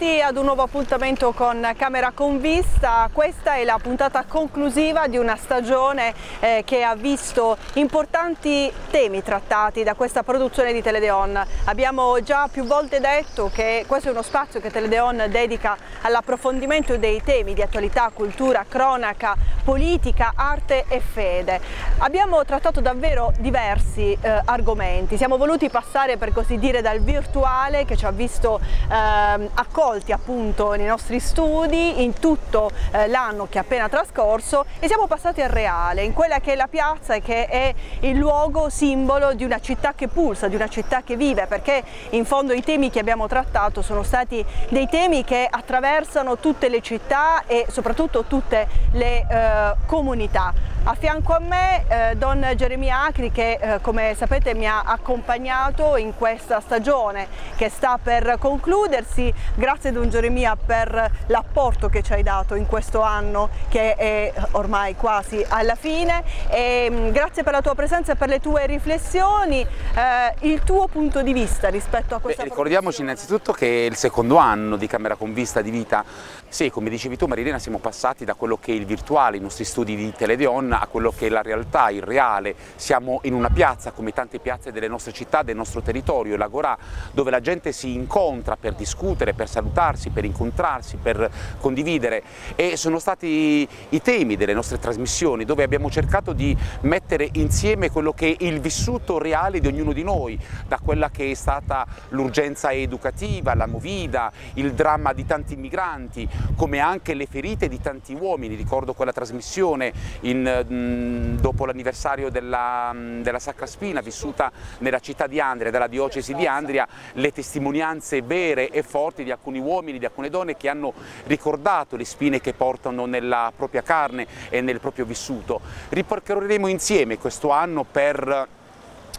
benvenuti ad un nuovo appuntamento con Camera con Vista. Questa è la puntata conclusiva di una stagione eh, che ha visto importanti temi trattati da questa produzione di Teledeon. Abbiamo già più volte detto che questo è uno spazio che Teledeon dedica all'approfondimento dei temi di attualità, cultura, cronaca, politica, arte e fede. Abbiamo trattato davvero diversi eh, argomenti. Siamo voluti passare per così dire dal virtuale che ci ha visto eh, accorto coinvolti appunto nei nostri studi in tutto eh, l'anno che è appena trascorso e siamo passati al Reale, in quella che è la piazza e che è il luogo simbolo di una città che pulsa, di una città che vive, perché in fondo i temi che abbiamo trattato sono stati dei temi che attraversano tutte le città e soprattutto tutte le eh, comunità. A fianco a me eh, Don Geremia Acri che eh, come sapete mi ha accompagnato in questa stagione che sta per concludersi. Grazie Grazie Don Geremia per l'apporto che ci hai dato in questo anno che è ormai quasi alla fine e mm, grazie per la tua presenza e per le tue riflessioni, eh, il tuo punto di vista rispetto a questa Beh, Ricordiamoci innanzitutto che è il secondo anno di Camera con Vista di Vita sì, come dicevi tu Marilena, siamo passati da quello che è il virtuale, i nostri studi di Teledeon, a quello che è la realtà, il reale. Siamo in una piazza, come tante piazze delle nostre città, del nostro territorio, l'Agora, dove la gente si incontra per discutere, per salutarsi, per incontrarsi, per condividere. E sono stati i temi delle nostre trasmissioni, dove abbiamo cercato di mettere insieme quello che è il vissuto reale di ognuno di noi, da quella che è stata l'urgenza educativa, la movida, il dramma di tanti migranti, come anche le ferite di tanti uomini, ricordo quella trasmissione in, mm, dopo l'anniversario della, mm, della Sacra Spina vissuta nella città di Andria, dalla diocesi di Andria, le testimonianze vere e forti di alcuni uomini, di alcune donne che hanno ricordato le spine che portano nella propria carne e nel proprio vissuto. Ripercorreremo insieme questo anno per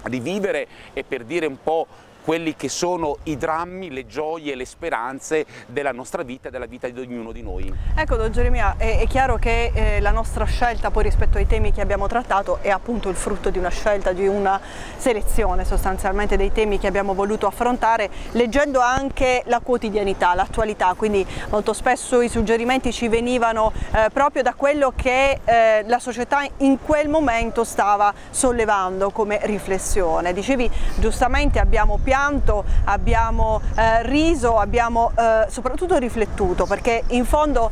rivivere e per dire un po' quelli che sono i drammi, le gioie, le speranze della nostra vita e della vita di ognuno di noi. Ecco Don Geremia, è, è chiaro che eh, la nostra scelta poi rispetto ai temi che abbiamo trattato è appunto il frutto di una scelta, di una selezione sostanzialmente dei temi che abbiamo voluto affrontare leggendo anche la quotidianità, l'attualità, quindi molto spesso i suggerimenti ci venivano eh, proprio da quello che eh, la società in quel momento stava sollevando come riflessione. Dicevi giustamente abbiamo più pianto, abbiamo eh, riso, abbiamo eh, soprattutto riflettuto perché in fondo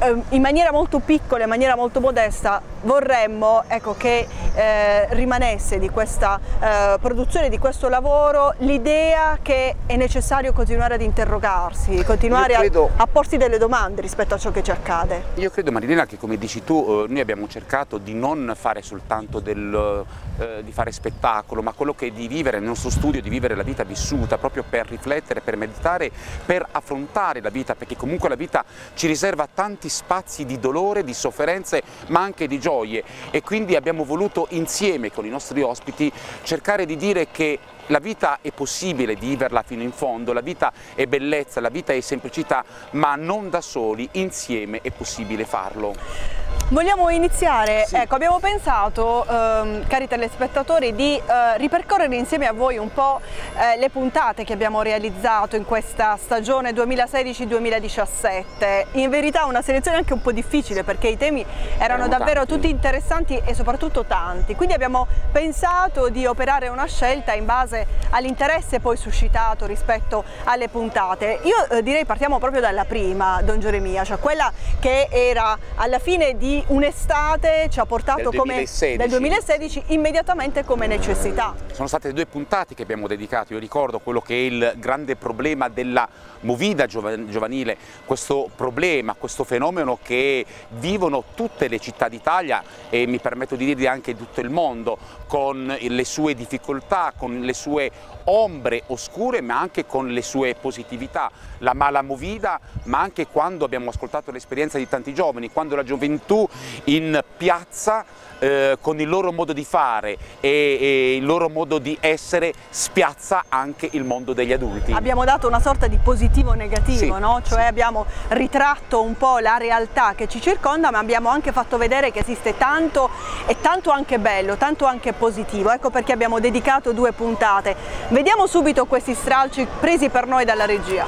Ehm, in maniera molto piccola, in maniera molto modesta, vorremmo ecco, che eh, rimanesse di questa eh, produzione, di questo lavoro, l'idea che è necessario continuare ad interrogarsi, continuare credo, a, a, porsi delle domande rispetto a ciò che ci accade. Io credo Marinella che come dici tu eh, noi abbiamo cercato di non fare soltanto del, eh, di fare spettacolo, ma quello che è di vivere nel nostro studio, di vivere la vita vissuta, proprio per riflettere, per meditare, per affrontare la vita, perché comunque la vita ci riserva tanto tanti spazi di dolore, di sofferenze ma anche di gioie e quindi abbiamo voluto insieme con i nostri ospiti cercare di dire che la vita è possibile viverla fino in fondo, la vita è bellezza, la vita è semplicità, ma non da soli, insieme è possibile farlo. Vogliamo iniziare, sì. ecco abbiamo pensato ehm, cari telespettatori di eh, ripercorrere insieme a voi un po' eh, le puntate che abbiamo realizzato in questa stagione 2016-2017, in verità una selezione anche un po' difficile perché i temi erano, erano davvero tanti. tutti interessanti e soprattutto tanti, quindi abbiamo pensato di operare una scelta in base all'interesse poi suscitato rispetto alle puntate. Io eh, direi partiamo proprio dalla prima, Don Geremia, cioè quella che era alla fine di un'estate ci ha portato del come 2016. del 2016 immediatamente come necessità. Sono state due puntate che abbiamo dedicato, io ricordo quello che è il grande problema della movida giovanile, questo problema, questo fenomeno che vivono tutte le città d'Italia e mi permetto di dirvi anche tutto il mondo, con le sue difficoltà, con le sue ombre oscure ma anche con le sue positività la mala movida, ma anche quando abbiamo ascoltato l'esperienza di tanti giovani, quando la gioventù in piazza eh, con il loro modo di fare e, e, il loro modo di essere spiazza anche il mondo degli adulti. Abbiamo dato una sorta di positivo negativo, sì, no? cioè sì. abbiamo ritratto un po' la realtà che ci circonda ma abbiamo anche fatto vedere che esiste tanto e tanto anche bello, tanto anche positivo, ecco perché abbiamo dedicato due puntate. Vediamo subito questi stralci presi per noi dalla regia.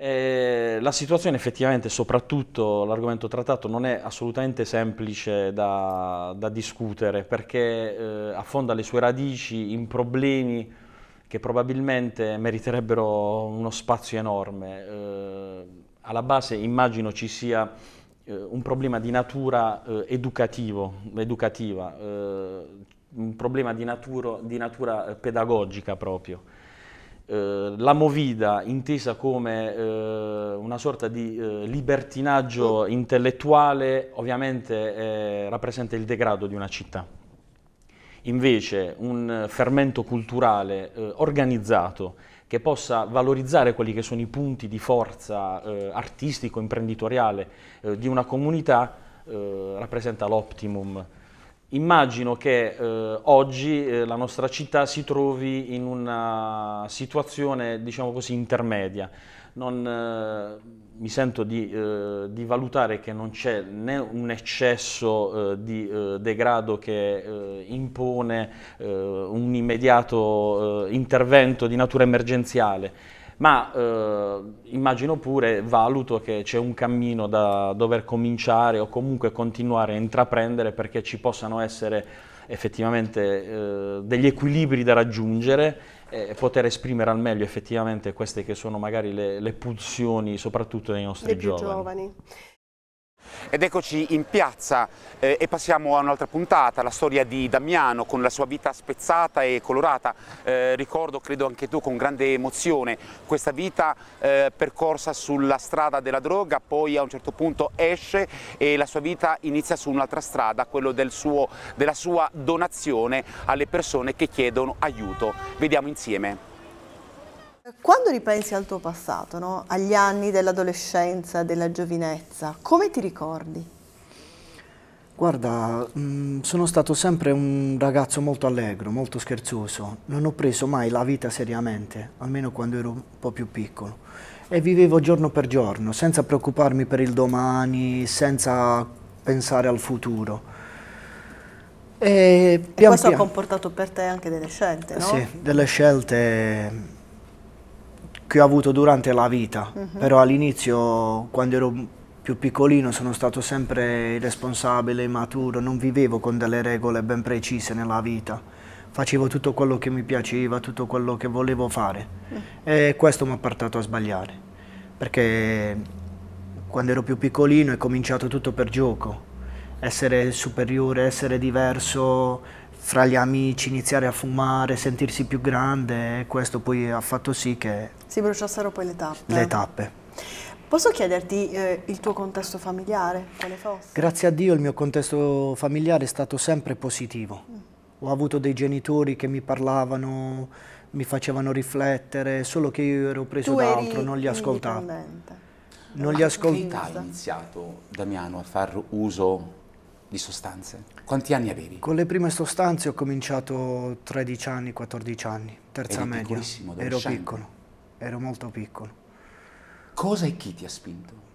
Eh, la situazione effettivamente, soprattutto l'argomento trattato, non è assolutamente semplice da, da discutere perché eh, affonda le sue radici in problemi che probabilmente meriterebbero uno spazio enorme. Eh, alla base immagino ci sia eh, un problema di natura eh, educativo, educativa, eh, un problema di, naturo, di natura pedagogica proprio eh, la movida intesa come eh, una sorta di eh, libertinaggio intellettuale ovviamente eh, rappresenta il degrado di una città. Invece un fermento culturale eh, organizzato che possa valorizzare quelli che sono i punti di forza eh, artistico, imprenditoriale di una comunità rappresenta l'optimum Immagino che eh, oggi eh, la nostra città si trovi in una situazione, diciamo così, intermedia. Non, eh, mi sento di, eh, di, valutare che non c'è né un eccesso eh, di eh, degrado che impone un immediato intervento di natura emergenziale, ma eh, immagino pure, valuto che c'è un cammino da dover cominciare o comunque continuare a intraprendere perché ci possano essere effettivamente eh, degli equilibri da raggiungere e poter esprimere al meglio effettivamente queste che sono magari le, le pulsioni soprattutto dei nostri giovani. giovani. Ed eccoci in piazza eh, e passiamo a un'altra puntata, la storia di Damiano con la sua vita spezzata e colorata. Eh, ricordo, credo anche tu, con grande emozione questa vita eh, percorsa sulla strada della droga, poi a un certo punto esce e la sua vita inizia su un'altra strada, quella del suo, della sua donazione alle persone che chiedono aiuto. Vediamo insieme. Quando ripensi al tuo passato, no? agli anni dell'adolescenza, della giovinezza, come ti ricordi? Guarda, mm, sono stato sempre un ragazzo molto allegro, molto scherzoso, non ho preso mai la vita seriamente, almeno quando ero un po' più piccolo, e vivevo giorno per giorno, senza preoccuparmi per il domani, senza pensare al futuro. E, e questo pian... ha comportato per te anche delle scelte, no? Sì, delle scelte che ho avuto durante la vita, uh mhm. -huh. però all'inizio quando ero più piccolino sono stato sempre irresponsabile, immaturo, non vivevo con delle regole ben precise nella vita, facevo tutto quello che mi piaceva, tutto quello che volevo fare uh e questo mi ha portato a sbagliare, perché quando ero più piccolino è cominciato tutto per gioco, essere superiore, essere diverso, fra gli amici iniziare a fumare, sentirsi più grande e questo poi ha fatto sì che... Si bruciassero poi le tappe. Le tappe. Posso chiederti eh, il tuo contesto familiare, quale fosse? Grazie a Dio il mio contesto familiare è stato sempre positivo. Mm. Ho avuto dei genitori che mi parlavano, mi facevano riflettere, solo che io ero preso da altro, non li ascoltavo. Non li ascoltavo. Hai iniziato, Damiano, a far uso di sostanze? Quanti anni avevi? Con le prime sostanze ho cominciato 13 anni, 14 anni, terza Eri media. Piccolissimo, Ero piccolo, ero molto piccolo. Cosa e chi ti ha spinto?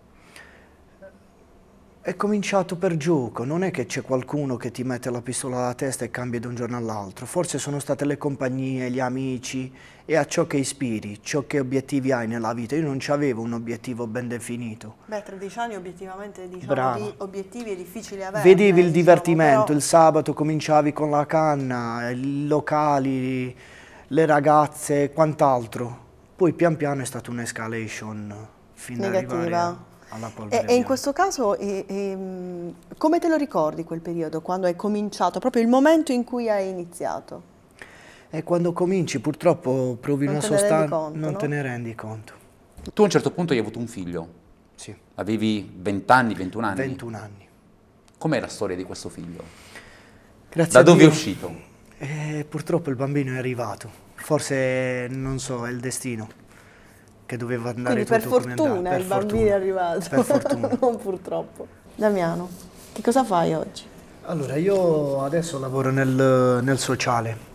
È cominciato per gioco, non è che c'è qualcuno che ti mette la pistola alla testa e cambia da un giorno all'altro, forse sono state le compagnie, gli amici, e a ciò che ispiri, ciò che obiettivi hai nella vita. Io non ci avevo un obiettivo ben definito. Beh, 13 anni obiettivamente diciamo, di obiettivi è difficile avere. Vedevi il diciamo, divertimento, però... il sabato cominciavi con la canna, i locali, le ragazze quant'altro. Poi pian piano è stata un'escalation fin Negativa. alla E, e in questo caso e, e, come te lo ricordi quel periodo, quando hai cominciato, proprio il momento in cui hai iniziato? E quando cominci purtroppo provi non una sostanza, non no? te ne rendi conto. Tu a un certo punto hai avuto un figlio. Sì. Avevi 20 anni, 21 anni? 21 anni. Com'è la storia di questo figlio? Grazie da dove Dio. è uscito? Eh, purtroppo il bambino è arrivato. Forse, non so, è il destino che doveva andare Quindi per fortuna il bambino è arrivato. Per fortuna. non purtroppo. Damiano, che cosa fai oggi? Allora, io adesso lavoro nel, nel sociale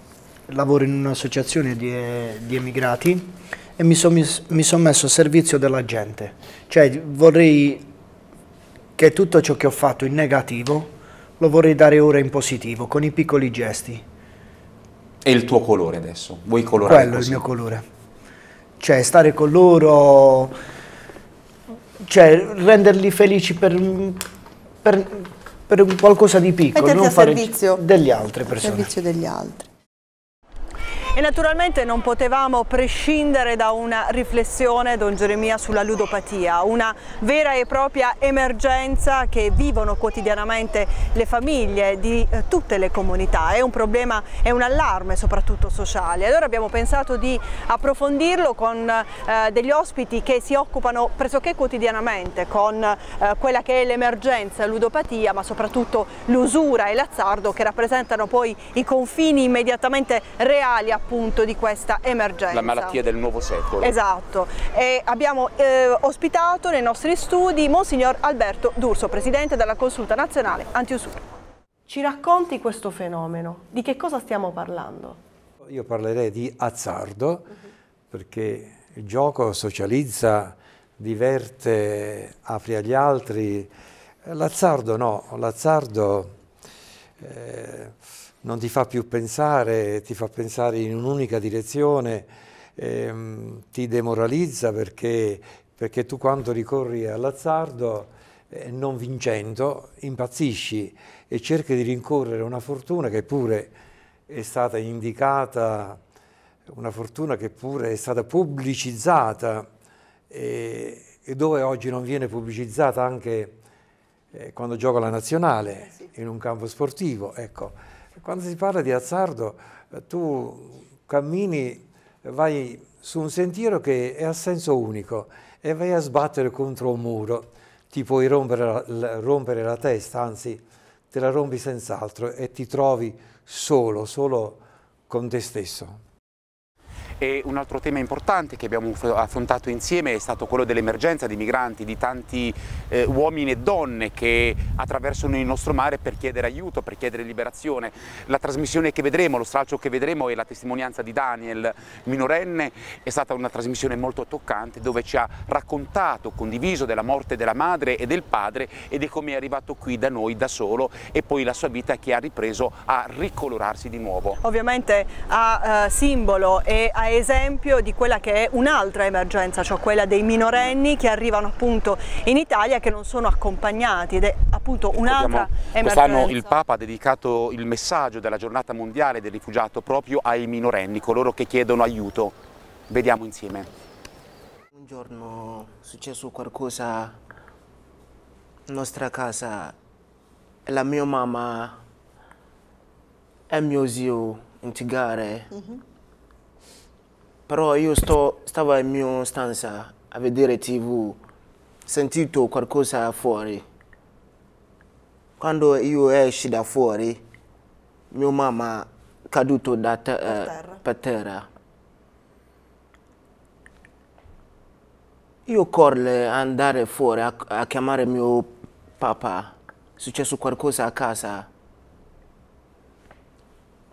lavoro in un'associazione di, eh, di, emigrati e mi sono son messo a servizio della gente. Cioè vorrei che tutto ciò che ho fatto in negativo lo vorrei dare ora in positivo, con i piccoli gesti. E il tuo colore adesso? Vuoi colorare Quello così? è il mio colore. Cioè stare con loro, cioè renderli felici per, per, per qualcosa di piccolo. Metterti non a servizio. Degli altre persone. A servizio degli altri. E naturalmente non potevamo prescindere da una riflessione, Don Geremia, sulla ludopatia, una vera e propria emergenza che vivono quotidianamente le famiglie di eh, tutte le comunità. È un problema, è un allarme soprattutto sociale. Allora abbiamo pensato di approfondirlo con eh, degli ospiti che si occupano pressoché quotidianamente con eh, quella che è l'emergenza ludopatia, ma soprattutto l'usura e l'azzardo che rappresentano poi i confini immediatamente reali appunto di questa emergenza. La malattia del nuovo secolo. Esatto, e abbiamo eh, ospitato nei nostri studi Monsignor Alberto D'Urso, Presidente della Consulta Nazionale Antiusura. Ci racconti questo fenomeno, di che cosa stiamo parlando? Io parlerei di azzardo, uh -huh. perché il gioco socializza, diverte, apre agli altri. L'azzardo no, l'azzardo... Eh, non ti fa più pensare, ti fa pensare in un'unica direzione, ehm, ti demoralizza perché, perché, tu quando ricorri all'azzardo eh, non vincendo impazzisci e cerchi di rincorrere una fortuna che pure è stata indicata, una fortuna che pure è stata pubblicizzata e, e dove oggi non viene pubblicizzata anche eh, quando gioca la nazionale eh in un campo sportivo. Ecco quando si parla di azzardo, eh, tu cammini, vai su un sentiero che è a senso unico e vai a sbattere contro un muro, ti puoi rompere la, rompere la testa, anzi te la rompi senz'altro e ti trovi solo, solo con te stesso. E un altro tema importante che abbiamo affrontato insieme è stato quello dell'emergenza di migranti, di tanti eh, uomini e donne che attraversano il nostro mare per chiedere aiuto, per chiedere liberazione. La trasmissione che vedremo, lo stralcio che vedremo e la testimonianza di Daniel, minorenne, è stata una trasmissione molto toccante dove ci ha raccontato, condiviso della morte della madre e del padre e di come è arrivato qui da noi da solo e poi la sua vita che ha ripreso a ricolorarsi di nuovo. Ovviamente a uh, eh, simbolo e a esempio di quella che è un'altra emergenza, cioè quella dei minorenni che arrivano appunto in Italia che non sono accompagnati ed è appunto un'altra emergenza. Quest'anno il Papa ha dedicato il messaggio della giornata mondiale del rifugiato proprio ai minorenni, coloro che chiedono aiuto. Vediamo insieme. Un giorno è successo qualcosa in nostra casa, la mia mamma e mio zio in Tigare. Mm -hmm però io sto, stavo in mia stanza a vedere tv, sentito qualcosa fuori. Quando io esci da fuori, mia mamma è caduto da te per eh, terra. Per terra. Io corre andare fuori a, a chiamare mio papà. È successo qualcosa a casa.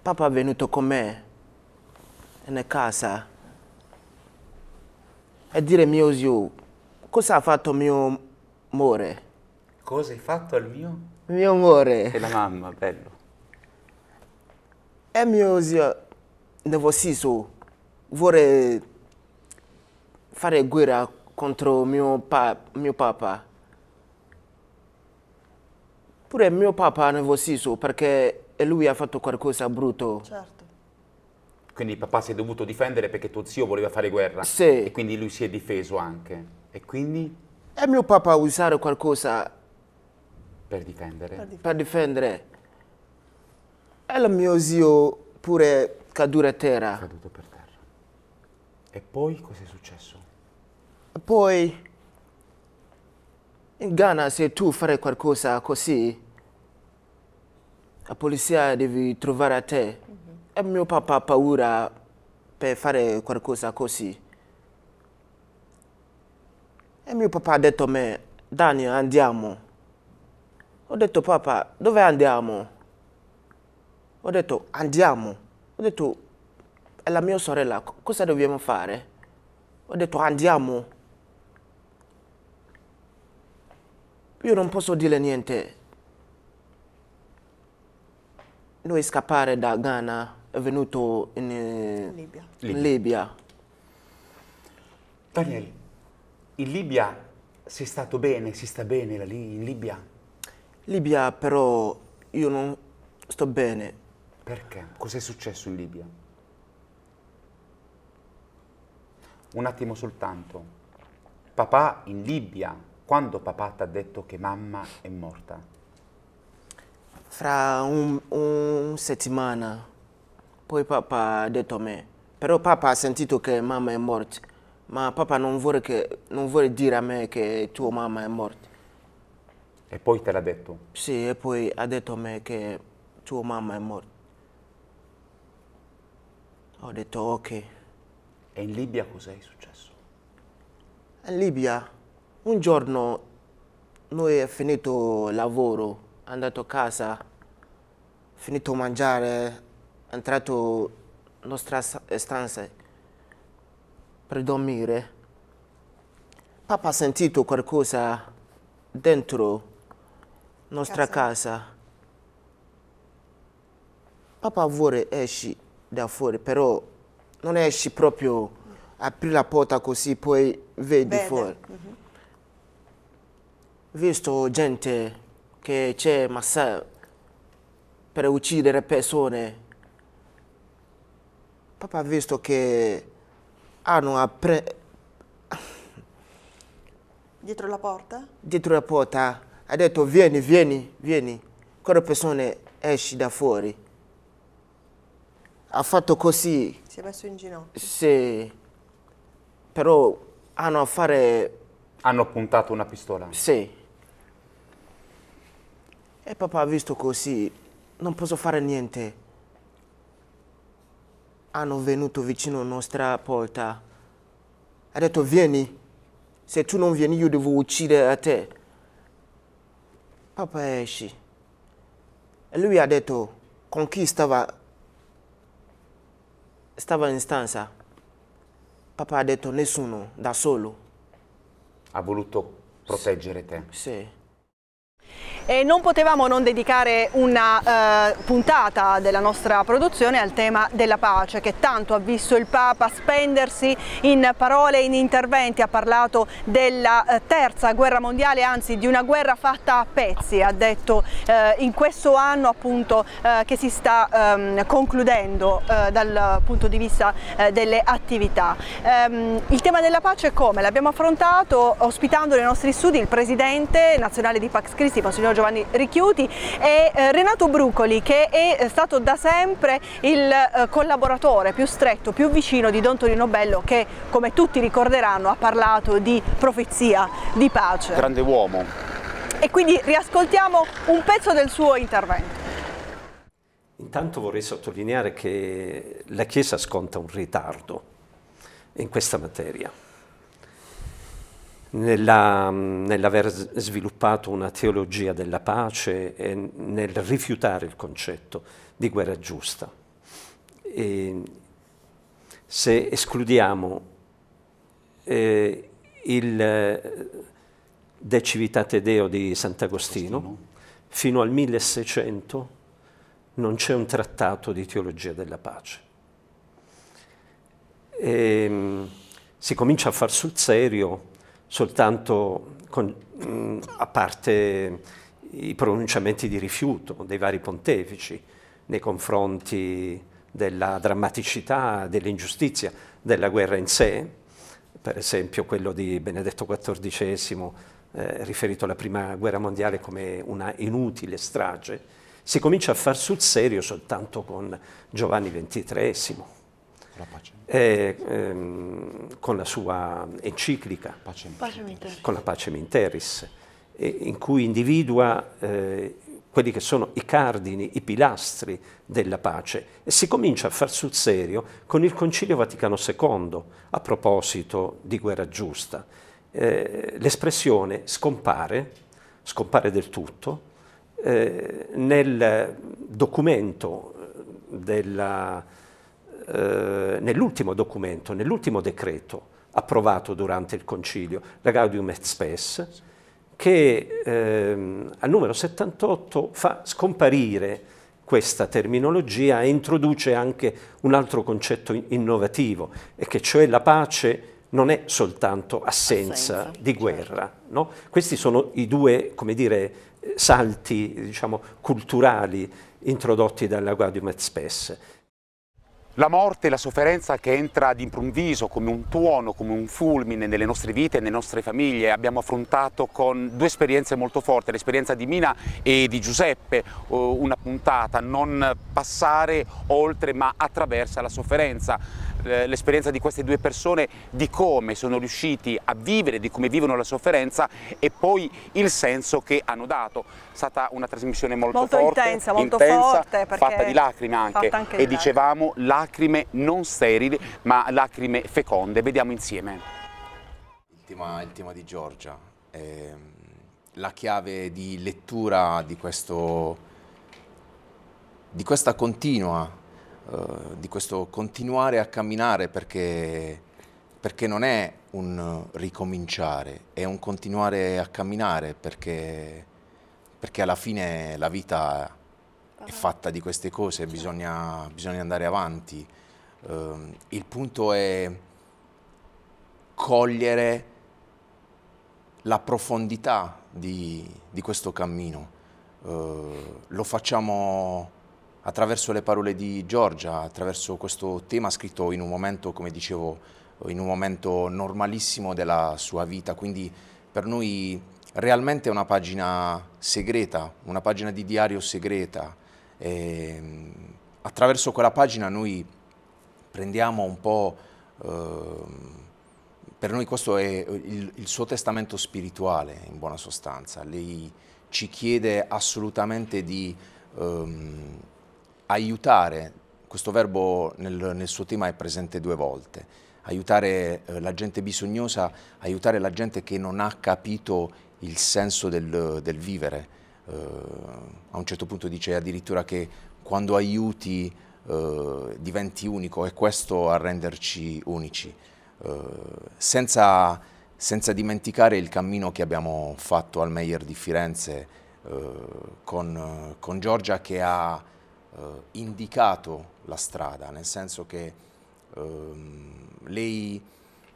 Papà è venuto con me nella casa e dire mio zio, cosa ha fatto mio amore? Cosa hai fatto al mio? Mio amore. E la mamma, bello. E mio zio, nervosissimo, vuole fare guerra contro mio, pa mio papà. Pure mio papà è nervosissimo perché lui ha fatto qualcosa di brutto. Certo. Quindi il papà si è dovuto difendere perché tuo zio voleva fare guerra. Sì. E quindi lui si è difeso anche. E quindi? E mio papà ha usato qualcosa... Per difendere? Per difendere. E il mio zio pure caduto a terra. Caduto per terra. E poi cosa è successo? E poi... In Ghana se tu fai qualcosa così, la polizia deve trovare a te e mio papà ha paura per fare qualcosa così. E mio papà ha detto a me, Daniel, andiamo. Ho detto, papà, dove andiamo? Ho detto, andiamo. Ho detto, è la mia sorella, cosa dobbiamo fare? Ho detto, andiamo. Io non posso dire niente. Noi scappare da Ghana è venuto in, eh, Libia. Libia. In Libia. Daniel, in Libia sei stato bene, si sta bene lì in Libia? Libia però io non sto bene. Perché? Cos'è successo in Libia? Un attimo soltanto. Papà in Libia, quando papà ti ha detto che mamma è morta? Fra un, un settimana. Poi papà ha detto a me, però papà ha sentito che mamma è morta, ma papà non vuole, che, non vuole dire a me che tua mamma è morta. E poi te l'ha detto? Sì, e poi ha detto a me che tua mamma è morta. Ho detto ok. E in Libia cosa è successo? In Libia, un giorno noi è finito il lavoro, andato a casa, finito a mangiare, entrato nella nostra eh, stanza per dormire, papà ha sentito qualcosa dentro la nostra casa. casa. Papà vuole esci da fuori, però non esci proprio, apri la porta così poi vedi Bene. fuori. Mm -hmm. Visto gente che c'è massa per uccidere persone, Papa ha visto che hanno appre... Dietro la porta? Dietro la porta. Ha detto vieni, vieni, vieni. Quando persone esci da fuori. Ha fatto così. Si è messo in ginocchio. Sì. Però hanno a fare... Hanno puntato una pistola? Sì. E papà ha visto così. Non posso fare niente hanno venuto vicino alla nostra porta. Ha detto vieni, se tu non vieni io devo uccidere a te. Papa esci. E lui ha detto con chi stava, stava in stanza. Papa ha detto nessuno, da solo. Ha voluto proteggere te. Sì e non potevamo non dedicare una eh, puntata della nostra produzione al tema della pace che tanto ha visto il Papa spendersi in parole e in interventi, ha parlato della eh, terza guerra mondiale, anzi di una guerra fatta a pezzi, ha detto eh, in questo anno appunto eh, che si sta ehm, concludendo eh, dal punto di vista eh, delle attività. Ehm, il tema della pace come? L'abbiamo affrontato ospitando nei nostri studi il presidente nazionale di Pax Christi, Monsignor Giovanni Ricchiuti e eh, Renato Brucoli che è eh, stato da sempre il eh, collaboratore più stretto, più vicino di Don Torino Bello che come tutti ricorderanno ha parlato di profezia, di pace. Grande uomo. E quindi riascoltiamo un pezzo del suo intervento. Intanto vorrei sottolineare che la Chiesa sconta un ritardo in questa materia nella, mm, nell'aver sviluppato una teologia della pace e nel rifiutare il concetto di guerra giusta. E se escludiamo eh, il De Civitate Deo di Sant'Agostino, fino al 1600 non c'è un trattato di teologia della pace. E, ehm, si comincia a far sul serio soltanto con, mh, mm, a parte i pronunciamenti di rifiuto dei vari pontefici nei confronti della drammaticità, dell'ingiustizia della guerra in sé, per esempio quello di Benedetto XIV eh, riferito alla Prima Guerra Mondiale come una inutile strage, si comincia a far sul serio soltanto con Giovanni XXIII. la pace eh, ehm, con la sua enciclica, con la Pace Minteris, in cui individua eh, quelli che sono i cardini, i pilastri della pace e si comincia a far sul serio con il Concilio Vaticano II a proposito di guerra giusta. Eh, l'espressione scompare, scompare del tutto, eh, nel documento della, eh, nell'ultimo documento, nell'ultimo decreto approvato durante il Concilio, la Gaudium et Spes, che ehm, al numero 78 fa scomparire questa terminologia e introduce anche un altro concetto innovativo, e che cioè la pace non è soltanto assenza, assenza di certo. guerra. Certo. No? Questi sono i due dire, salti diciamo, culturali introdotti dalla Gaudium et Spes. La morte, la sofferenza che entra d'improvviso come un tuono, come un fulmine nelle nostre vite e nelle nostre famiglie, abbiamo affrontato con due esperienze molto forti, l'esperienza di Mina e di Giuseppe, eh, una puntata, non passare oltre ma attraversa la sofferenza. Eh, l'esperienza di queste due persone, di come sono riusciti a vivere, di come vivono la sofferenza e poi il senso che hanno dato. È stata una trasmissione molto, molto forte, intensa, molto intensa, forte, fatta di lacrime anche, anche e dicevamo lacrime non sterili ma lacrime feconde. Vediamo insieme. Il tema, il tema di Giorgia, eh, la chiave di lettura di questo di questa continua eh, di questo continuare a camminare perché, perché non è un ricominciare, è un continuare a camminare perché, perché alla fine la vita è ah. fatta di queste cose, bisogna, bisogna andare avanti. Uh, il punto è cogliere la profondità di, di questo cammino. Uh, lo facciamo attraverso le parole di Giorgia, attraverso questo tema scritto in un momento, come dicevo, in un momento normalissimo della sua vita, quindi per noi realmente è una pagina segreta, una pagina di diario segreta. E ehm, attraverso quella pagina noi prendiamo un po'... Eh, per noi questo è il, il, suo testamento spirituale in buona sostanza. Lei ci chiede assolutamente di ehm, aiutare, questo verbo nel, nel suo tema è presente due volte, aiutare eh, la gente bisognosa, aiutare la gente che non ha capito il senso del, del vivere. Eh, a un certo punto dice addirittura che quando aiuti eh, diventi unico è questo a renderci unici, eh, senza, senza, dimenticare il cammino che abbiamo fatto al Meyer di Firenze eh, con, con Giorgia che ha eh, indicato la strada, nel senso che ehm, lei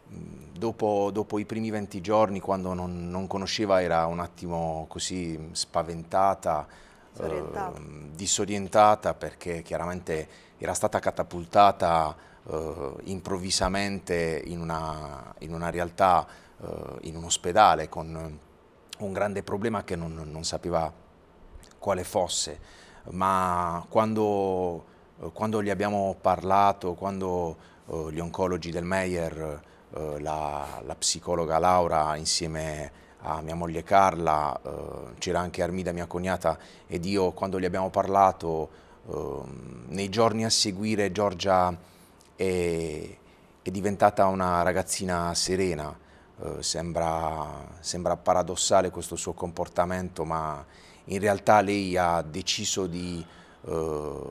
dopo, dopo, i primi 20 giorni, quando non, non, conosceva, era un attimo così spaventata, disorientata, ehm, disorientata perché chiaramente era stata catapultata eh, improvvisamente in una, in una realtà, eh, in un ospedale con un grande problema che non, non sapeva quale fosse ma quando, quando gli abbiamo parlato, quando uh, gli oncologi del Meyer, uh, la, la, psicologa Laura insieme a mia moglie Carla, uh, c'era anche Armida, mia cognata, ed io quando gli abbiamo parlato, ehm, nei giorni a seguire Giorgia è, è diventata una ragazzina serena, sembra, sembra paradossale questo suo comportamento, ma in realtà lei ha deciso di eh,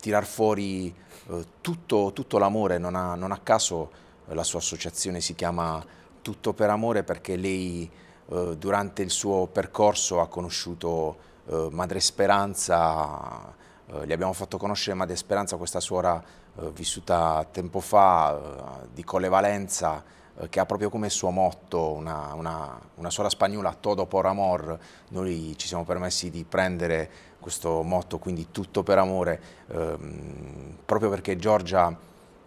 tirar fuori eh, tutto, tutto l'amore, non, non, a caso eh, la sua associazione si chiama Tutto per Amore perché lei eh, durante il suo percorso ha conosciuto eh, Madre Speranza, eh, gli abbiamo fatto conoscere Madre Speranza, questa suora vissuta tempo fa di Colle Valenza, eh, che ha proprio come suo motto una, una, una sola spagnola, todo por amor, noi ci siamo permessi di prendere questo motto, quindi tutto per amore, ehm, proprio perché Giorgia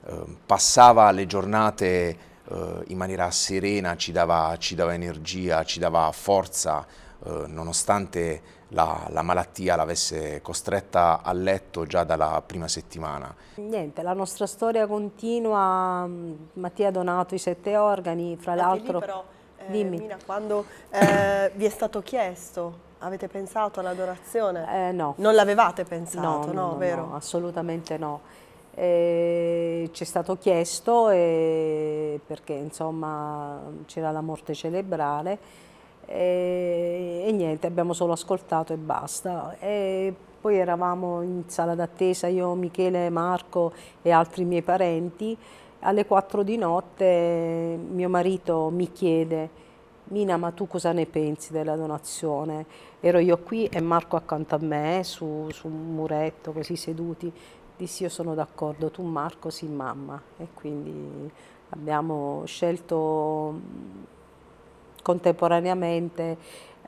eh, passava le giornate eh, in maniera serena, ci dava, ci dava, energia, ci dava forza, eh, nonostante la, la malattia l'avesse costretta a letto già dalla prima settimana. Niente, la nostra storia continua, mm, Mattia ha donato i sette organi, fra l'altro... però, eh, Dimmi. Mina, quando eh, vi è stato chiesto Avete pensato alla donazione? Eh, no. Non l'avevate pensato, no, no, no vero? No, assolutamente no. Eh, ci è stato chiesto eh, perché insomma c'era la morte cerebrale e, e niente, abbiamo solo ascoltato e basta. E poi eravamo in sala d'attesa io, Michele, Marco e altri miei parenti. Alle 4 di notte mio marito mi chiede Mina, ma tu cosa ne pensi della donazione? Ero io qui e Marco accanto a me, su, su un muretto, così seduti. Dissi io sono d'accordo, tu Marco, sì mamma. E quindi abbiamo scelto contemporaneamente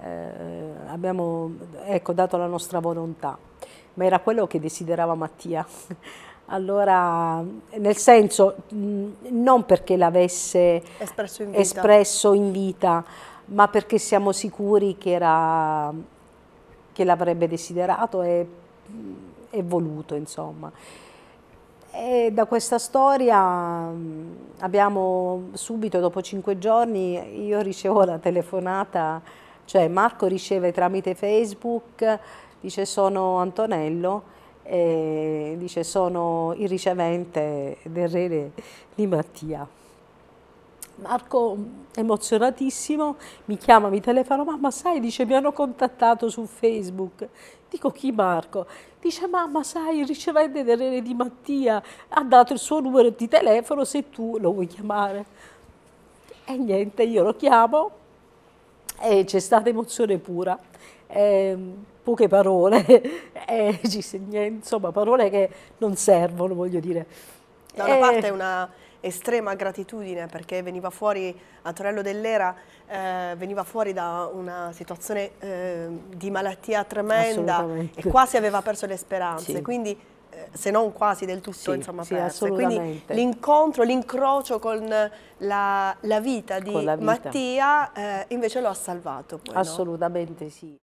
eh, abbiamo ecco, dato la nostra volontà, ma era quello che desiderava Mattia. Allora, nel senso, non perché l'avesse espresso in vita, espresso in vita ma perché siamo sicuri che, che l'avrebbe desiderato e, e, voluto, insomma. E da questa storia mm, abbiamo subito, dopo cinque giorni, io ricevo la telefonata, cioè Marco riceve tramite Facebook, dice sono Antonello, dice sono il ricevente del re di Mattia. Marco emozionatissimo mi chiama, mi telefona, mamma sai, dice mi hanno contattato su Facebook. Dico chi Marco? Dice mamma sai, il ricevente dell'ere di Mattia ha dato il suo numero di telefono se tu lo vuoi chiamare. E niente, io lo chiamo e c'è stata emozione pura. E, ehm, poche parole, eh, e, insomma parole che non servono, voglio dire. Da una parte eh, è una estrema gratitudine perché veniva fuori a Torello dell'Era, eh, veniva fuori da una situazione eh, di malattia tremenda e quasi aveva perso le speranze. Sì. Quindi eh, se non quasi del tutto, sì, insomma, sì, perse. Quindi l'incontro, l'incrocio con la, la, vita di la vita. Mattia eh, invece lo ha salvato. Poi, assolutamente no? sì.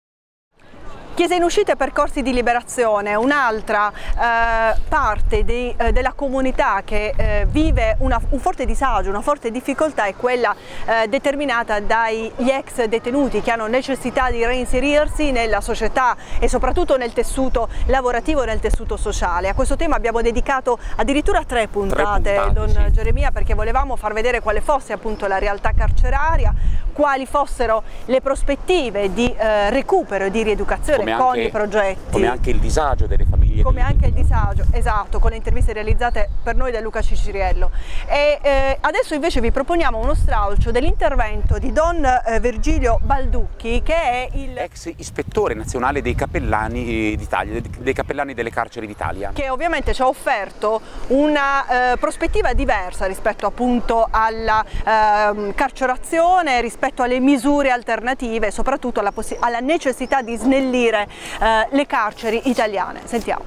Chiesa in uscita e percorsi di liberazione, un'altra eh, parte di, eh, della comunità che eh, vive una, un forte disagio, una forte difficoltà è quella eh, determinata dagli ex detenuti che hanno necessità di reinserirsi nella società e soprattutto nel tessuto lavorativo e nel tessuto sociale. A questo tema abbiamo dedicato addirittura tre puntate, tre puntate Don sì. Geremia, perché volevamo far vedere quale fosse appunto la realtà carceraria, quali fossero le prospettive di eh, recupero e di rieducazione come anche, con i progetti. Come anche il disagio delle famiglie famiglie. Come anche il disagio, esatto, con le interviste realizzate per noi da Luca Ciciriello. E, eh, adesso invece vi proponiamo uno straucio dell'intervento di Don eh, Virgilio Balducchi che è il... Ex ispettore nazionale dei cappellani eh, d'Italia, dei cappellani delle carceri d'Italia. Che ovviamente ci ha offerto una eh, prospettiva diversa rispetto appunto alla ehm, carcerazione, rispetto alle misure alternative soprattutto alla, alla necessità di snellire eh, le carceri italiane. Sentiamo.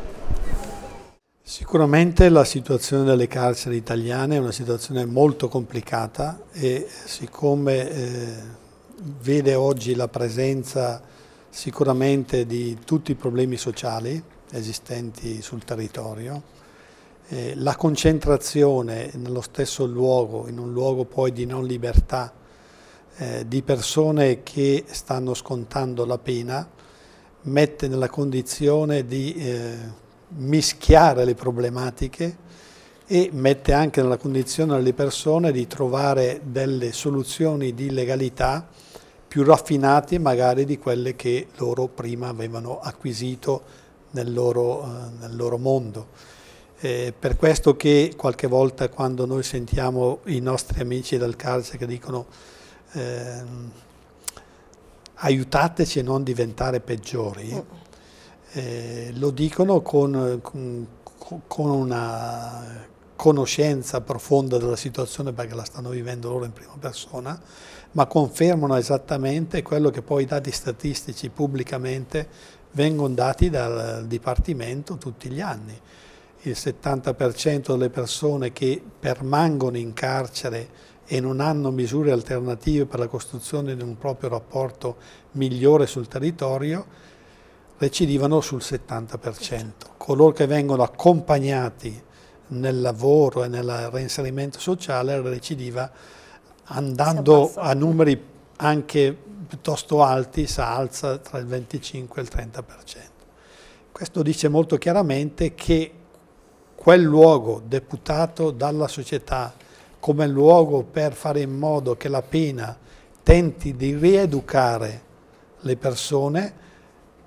Sicuramente la situazione delle carceri italiane è una situazione molto complicata e siccome eh, vede oggi la presenza sicuramente di tutti i problemi sociali esistenti sul territorio, eh, la concentrazione nello stesso luogo, in un luogo poi di non libertà, eh, di persone che stanno scontando la pena, mette nella condizione di eh, mischiare le problematiche e mette anche nella condizione le persone di trovare delle soluzioni di legalità più raffinate magari di quelle che loro prima avevano acquisito nel loro, eh, nel loro mondo. Eh, per questo che qualche volta quando noi sentiamo i nostri amici dal carcere che dicono eh, aiutateci a non diventare peggiori, mm. Eh, lo dicono con, con, con una conoscenza profonda della situazione perché la stanno vivendo loro in prima persona, ma confermano esattamente quello che poi i dati statistici pubblicamente vengono dati dal Dipartimento tutti gli anni. Il 70% delle persone che permangono in carcere e non hanno misure alternative per la costruzione di un proprio rapporto migliore sul territorio recidivano sul 70%. Coloro che vengono accompagnati nel lavoro e nel reinserimento sociale recidiva andando a numeri anche piuttosto alti si alza tra il 25 e il 30%. Questo dice molto chiaramente che quel luogo deputato dalla società come luogo per fare in modo che la pena tenti di rieducare le persone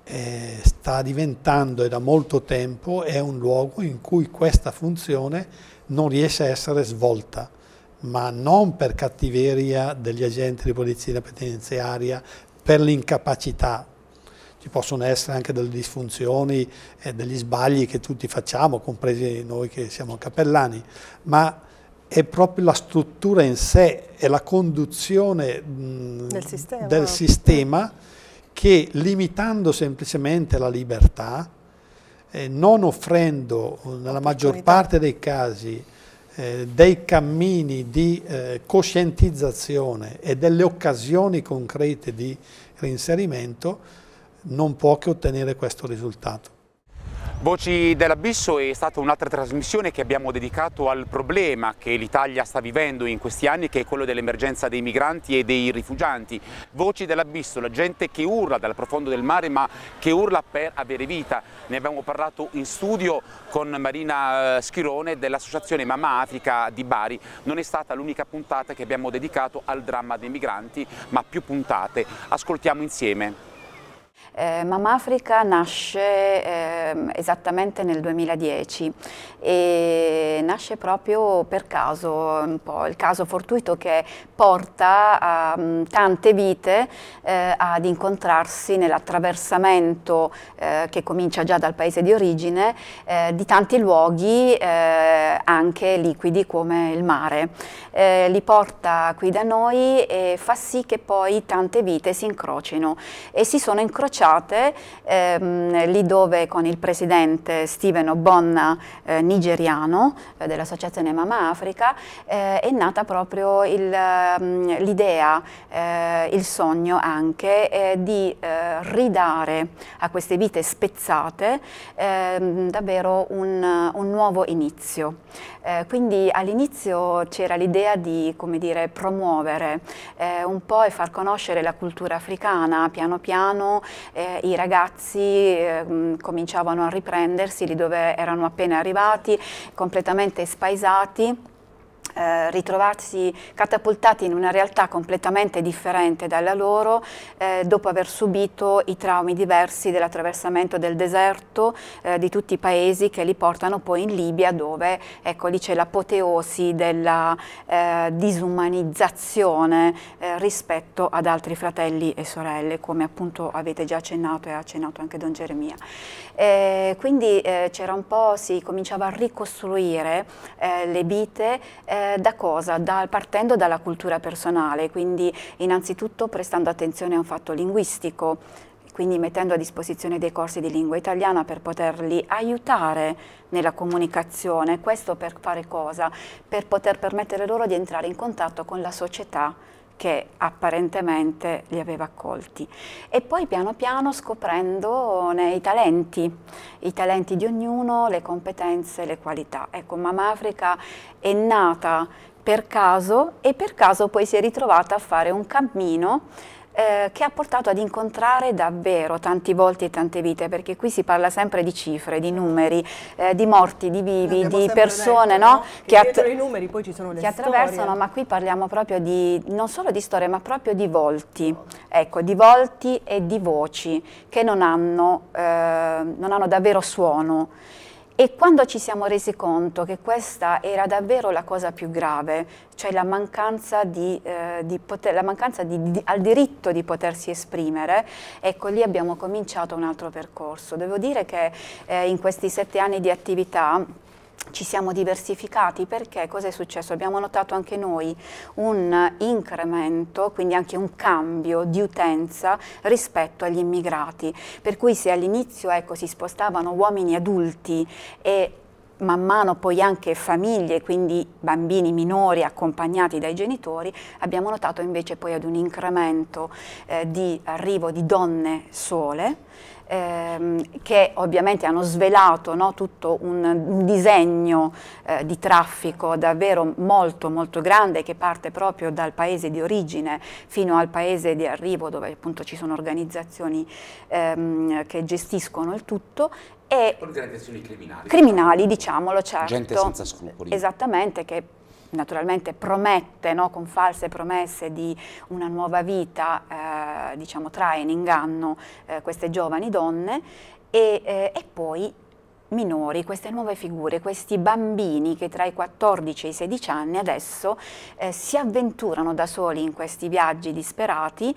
eh, sta diventando e da molto tempo è un luogo in cui questa funzione non riesce a essere svolta, ma non per cattiveria degli agenti di polizia penitenziaria, per l'incapacità. Ci possono essere anche delle disfunzioni e degli sbagli che tutti facciamo, compresi noi che siamo cappellani, ma è proprio la struttura in sé e la conduzione mh, del sistema, del sistema che limitando semplicemente la libertà, eh, non offrendo nella maggior parte dei casi eh, dei cammini di eh, coscientizzazione e delle occasioni concrete di reinserimento, non può che ottenere questo risultato. Voci dell'Abisso è stata un'altra trasmissione che abbiamo dedicato al problema che l'Italia sta vivendo in questi anni, che è quello dell'emergenza dei migranti e dei rifugiati. Voci dell'Abisso, la gente che urla dal profondo del mare ma che urla per avere vita. Ne abbiamo parlato in studio con Marina eh, Schirone dell'associazione Mamma Africa di Bari. Non è stata l'unica puntata che abbiamo dedicato al dramma dei migranti, ma più puntate. Ascoltiamo insieme. Eh, Africa nasce eh, esattamente nel 2010 e nasce proprio per caso, un po' il caso fortuito che porta a, m, mm, tante vite eh, ad incontrarsi nell'attraversamento eh, che comincia già dal paese di origine eh, di tanti luoghi eh, anche liquidi come il mare. li porta qui da noi e fa sì che poi tante vite si incrocino e si sono incrociate facciate, ehm, lì dove con il presidente Steven Obonna, eh, nigeriano eh, dell'associazione Mama Africa, eh, è nata proprio ehm, l'idea, il, eh, il, sogno anche eh, di eh, ridare a queste vite spezzate ehm, davvero un, un nuovo inizio. Eh, quindi all'inizio c'era l'idea di dire, promuovere eh, un po' e far conoscere la cultura africana. Piano piano eh, i ragazzi eh, mm, cominciavano a riprendersi di dove erano appena arrivati, completamente spaesati eh, ritrovarsi catapultati in una realtà completamente differente dalla loro eh, dopo aver subito i traumi diversi dell'attraversamento del deserto eh, di tutti i paesi che li portano poi in Libia dove ecco, lì c'è l'apoteosi della eh, disumanizzazione eh, rispetto ad altri fratelli e sorelle come appunto avete già accennato e ha accennato anche Don Geremia. Eh, quindi c'era un po', si cominciava a ricostruire le vite eh, da cosa? Da, partendo dalla cultura personale, quindi innanzitutto prestando attenzione a un fatto linguistico, quindi mettendo a disposizione dei corsi di lingua italiana per poterli aiutare nella comunicazione. Questo per fare cosa? Per poter permettere loro di entrare in contatto con la società che apparentemente li aveva accolti. E poi piano piano scoprendo i talenti, i talenti di ognuno, le competenze, le qualità. Ecco, Mamma Africa è nata per caso e per caso poi si è ritrovata a fare un cammino eh, che ha portato ad incontrare davvero tanti volti e tante vite, perché qui si parla sempre di cifre, di numeri, eh, di morti, di vivi, di persone detto, no? che, che i numeri poi ci sono le che attraversano, ma qui parliamo proprio di, non solo di storie, ma proprio di volti, ecco, di volti e di voci che non hanno, eh, non hanno davvero suono. E quando ci siamo resi conto che questa era davvero la cosa più grave, cioè la mancanza, di, eh, di poter, la mancanza di, di, al diritto di potersi esprimere, ecco lì abbiamo cominciato un altro percorso. Devo dire che eh, in questi sette anni di attività ci siamo diversificati perché cosa è successo? Abbiamo notato anche noi un incremento, quindi anche un cambio di utenza rispetto agli immigrati, per cui se all'inizio ecco, si spostavano uomini adulti e man mano poi anche famiglie, quindi bambini minori accompagnati dai genitori, abbiamo notato invece poi ad un incremento eh, di arrivo di donne sole ehm, che ovviamente hanno svelato no, tutto un, disegno eh, di traffico davvero molto molto grande che parte proprio dal paese di origine fino al paese di arrivo dove appunto ci sono organizzazioni ehm, che gestiscono il tutto e organizzazioni criminali. Criminali, diciamo. diciamolo, certo. Gente senza scrupoli. Esattamente, che naturalmente promette no, con false promesse di una nuova vita, eh, diciamo trae in inganno eh, queste giovani donne e, eh, e poi minori, queste nuove figure, questi bambini che tra i 14 e i 16 anni adesso eh, si avventurano da soli in questi viaggi disperati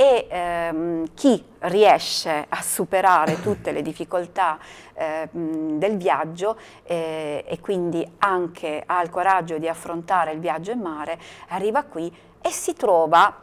e ehm, chi riesce a superare tutte le difficoltà eh, del viaggio eh, e quindi anche ha il coraggio di affrontare il viaggio in mare, arriva qui e si trova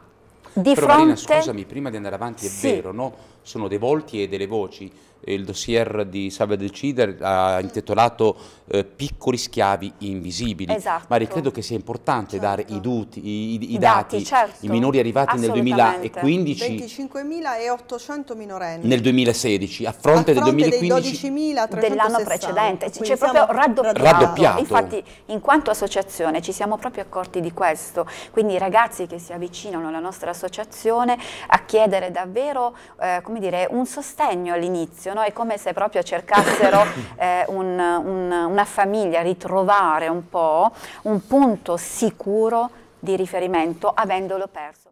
di Però fronte... Marina, scusami, prima di andare avanti, sì. è vero, no? sono dei volti e delle voci. Il dossier di Salve del Cider ha intitolato eh, Piccoli schiavi invisibili, esatto. ma credo che sia importante certo. dare i, duti, i, i dati, dati certo. i minori arrivati nel 2015. 25.800 minorenni. Nel 2016, a fronte, a fronte del 2015. Dell'anno precedente, ci proprio raddoppiato. raddoppiato. Infatti in quanto associazione ci siamo proprio accorti di questo, quindi i ragazzi che si avvicinano alla nostra associazione a chiedere davvero eh, come come dire, un sostegno all'inizio, no? è come se proprio cercassero eh, un, un, una famiglia, ritrovare un po' un punto sicuro di riferimento avendolo perso.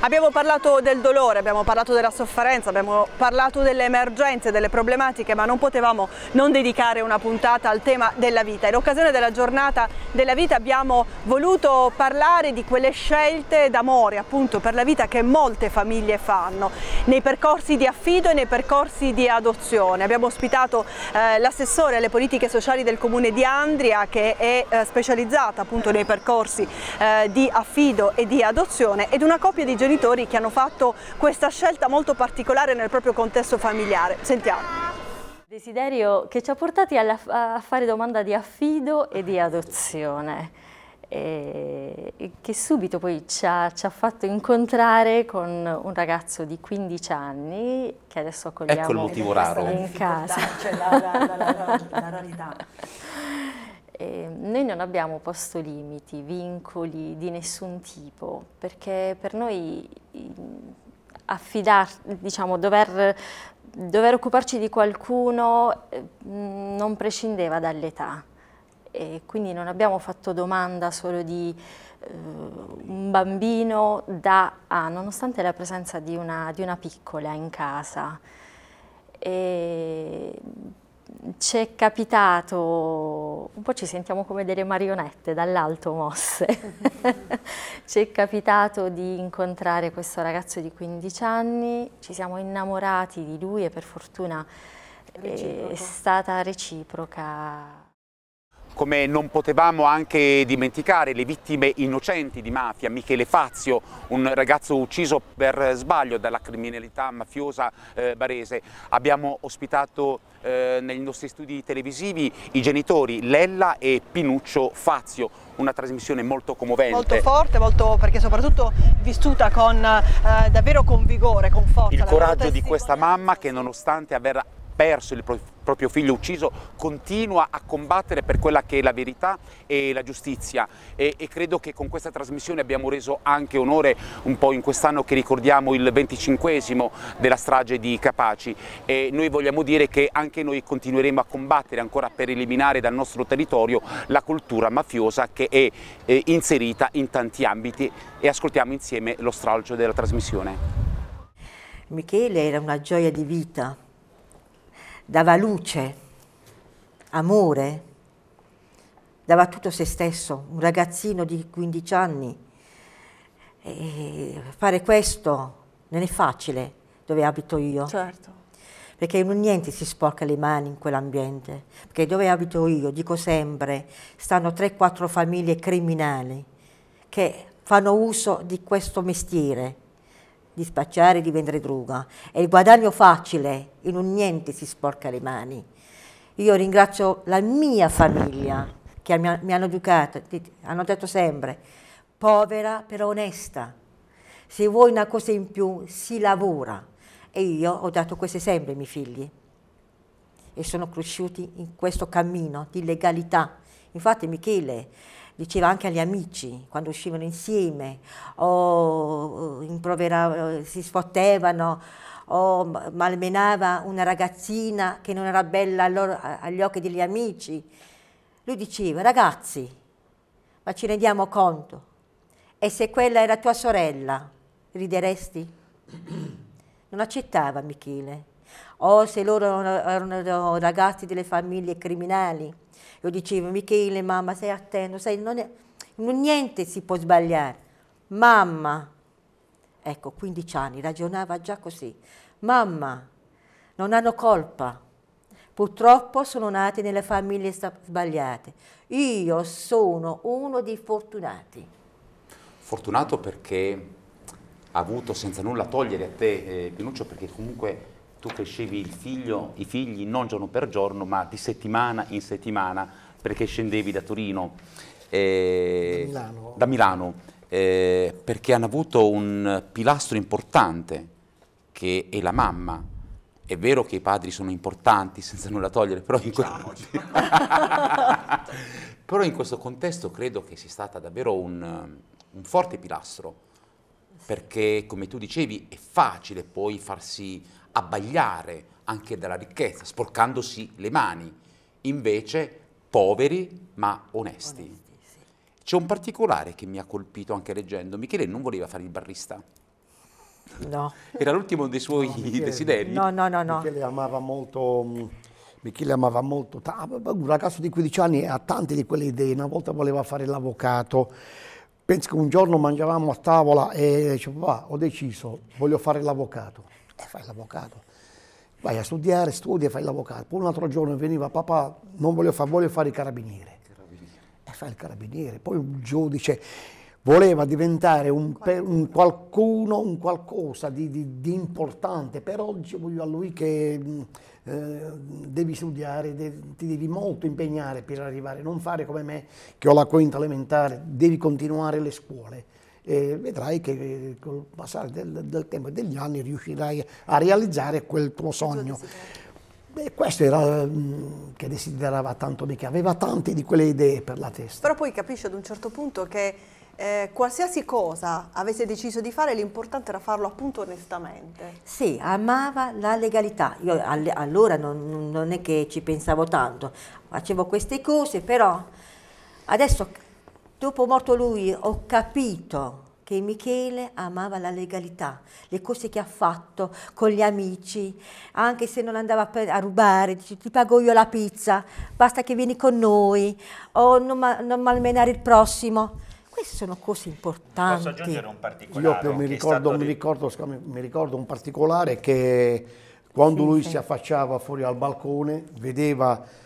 Abbiamo parlato del dolore, abbiamo parlato della sofferenza, abbiamo parlato delle emergenze, delle problematiche, ma non potevamo non dedicare una puntata al tema della vita. In occasione della giornata della vita abbiamo voluto parlare di quelle scelte d'amore appunto per la vita che molte famiglie fanno nei percorsi di affido e nei percorsi di adozione. Abbiamo ospitato eh, l'assessore alle politiche sociali del comune di Andria che è eh, specializzata appunto nei percorsi eh, di affido e di adozione ed una coppia di genitori genitori che hanno fatto questa scelta molto particolare nel proprio contesto familiare. Sentiamo. Desiderio che ci ha portati alla, a fare domanda di affido e di adozione E che subito poi ci ha, ci ha, fatto incontrare con un ragazzo di 15 anni che adesso accogliamo ecco il motivo raro. in casa. Cioè la, la, la, la rarità. Eh, noi non abbiamo posto limiti, vincoli di nessun tipo, perché per noi mm, affidar, diciamo, dover, dover occuparci di qualcuno eh, non prescindeva dall'età. E quindi non abbiamo fatto domanda solo di eh, un bambino da A, nonostante la presenza di una, di una piccola in casa. E ci è capitato, un po' ci sentiamo come delle marionette dall'alto mosse, ci è capitato di incontrare questo ragazzo di 15 anni, ci siamo innamorati di lui e per fortuna Reciproco. Eh, è stata reciproca. Come non potevamo anche dimenticare le vittime innocenti di mafia, Michele Fazio, un ragazzo ucciso per sbaglio dalla criminalità mafiosa eh, barese. Abbiamo ospitato eh, nei nostri studi televisivi i genitori Lella e Pinuccio Fazio, una trasmissione molto commovente. Molto forte, molto, perché soprattutto vissuta con, eh, davvero con vigore, con forza. Il coraggio di questa mamma che nonostante aver perso il proprio figlio ucciso, continua a combattere per quella che è la verità e la giustizia e, e credo che con questa trasmissione abbiamo reso anche onore un po' in quest'anno che ricordiamo il 25 della strage di Capaci e noi vogliamo dire che anche noi continueremo a combattere ancora per eliminare dal nostro territorio la cultura mafiosa che è eh, inserita in tanti ambiti e ascoltiamo insieme lo stralcio della trasmissione. Michele era una gioia di vita, dava luce, amore, dava tutto se stesso, un ragazzino di 15 anni. E fare questo non è facile dove abito io. Certo. Perché non niente si sporca le mani in quell'ambiente. Perché dove abito io, dico sempre, stanno 3-4 famiglie criminali che fanno uso di questo mestiere di spacciare e di vendere droga. È il guadagno facile, in un niente si sporca le mani. Io ringrazio la mia famiglia che mi hanno educato, hanno detto sempre, povera però onesta, se vuoi una cosa in più si lavora. E io ho dato questo esempio ai miei figli e sono cresciuti in questo cammino di legalità. Infatti Michele diceva anche agli amici quando uscivano insieme, o oh, eh, improveravano, eh, si sfottevano, o oh, malmenava una ragazzina che non era bella loro, agli occhi degli amici. Lui diceva, ragazzi, ma ci rendiamo conto? E se quella era tua sorella, rideresti? Non accettava Michele. O oh, se loro erano ragazzi delle famiglie criminali, io dicevo, Michele, mamma, sei attento, sai, non è, non, niente si può sbagliare. Mamma, ecco, 15 anni, ragionava già così. Mamma, non hanno colpa. Purtroppo sono nati nelle famiglie sbagliate. Io sono uno dei fortunati. Fortunato perché ha avuto senza nulla togliere a te, eh, Pinuccio, perché comunque tu crescevi il figlio, i figli non giorno per giorno, ma di settimana in settimana, perché scendevi da Torino, eh, da Milano, da Milano eh, perché hanno avuto un pilastro importante, che è la mamma. È vero che i padri sono importanti, senza nulla togliere, però in, que... però in questo contesto credo che sia stata davvero un, un forte pilastro perché come tu dicevi è facile poi farsi abbagliare anche della ricchezza, sporcandosi le mani, invece poveri ma onesti. onesti sì. C'è un particolare che mi ha colpito anche leggendo, Michele non voleva fare il barrista. No. Era l'ultimo dei suoi no, Michele, desideri. No, no, no, no. Michele amava molto... Mm, Michele amava molto, un ragazzo di 15 anni ha tante di quelle idee, una volta voleva fare l'avvocato, penso che un giorno mangiavamo a tavola e dicevo, papà ho deciso, voglio fare l'avvocato e fai l'avvocato. Vai a studiare, studia, fai l'avvocato. Poi un altro giorno veniva, papà, non voglio fare, voglio fare il carabiniere. carabiniere. E fai il carabiniere. Poi un giudice voleva diventare un, un qualcuno, un qualcosa di, di, di, importante, per oggi voglio a lui che eh, devi studiare, de, ti devi molto impegnare per arrivare, non fare come me che ho la quinta elementare, devi continuare le scuole eh, vedrai che col passare del, del tempo e degli anni riuscirai a realizzare quel tuo sogno. Beh, questo era mm, che desiderava tanto Mica, aveva tante di quelle idee per la testa. Però poi capisce ad un certo punto che eh, qualsiasi cosa avesse deciso di fare, l'importante era farlo appunto onestamente. Sì, amava la legalità. Io all allora non, non, è che ci pensavo tanto, facevo queste cose, però adesso Dopo morto lui ho capito che Michele amava la legalità, le cose che ha fatto con gli amici, anche se non andava a rubare, dice ti pago io la pizza, basta che vieni con noi, o non, ma non malmenare il prossimo. Queste sono cose importanti. Posso aggiungere un particolare? Io mi ricordo, mi, ricordo, mi ricordo, un particolare che quando sì, lui sì. si affacciava fuori al balcone, vedeva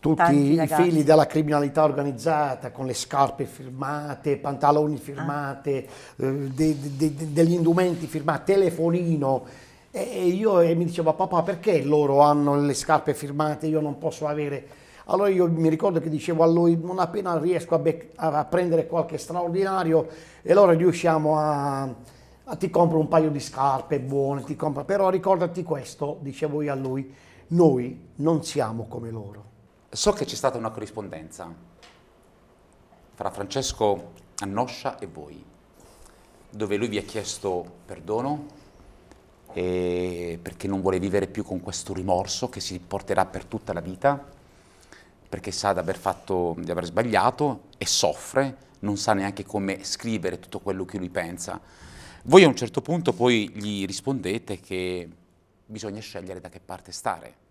tutti i figli della criminalità organizzata con le scarpe firmate, pantaloni ah. firmate, ah. de, de, de, degli indumenti firmati, telefonino. E, io e mi dicevo, papà, perché loro hanno le scarpe firmate, io non posso avere... Allora io mi ricordo che dicevo a lui, non appena riesco a, a prendere qualche straordinario, e allora riusciamo a, a... ti compro un paio di scarpe buone, ti compro... Però ricordati questo, dicevo io a lui, noi non siamo come loro So che c'è stata una corrispondenza fra Francesco Annoscia e voi, dove lui vi ha chiesto perdono perché non vuole vivere più con questo rimorso che si porterà per tutta la vita, perché sa di aver, fatto, di aver sbagliato e soffre, non sa neanche come scrivere tutto quello che lui pensa. Voi a un certo punto poi gli rispondete che bisogna scegliere da che parte stare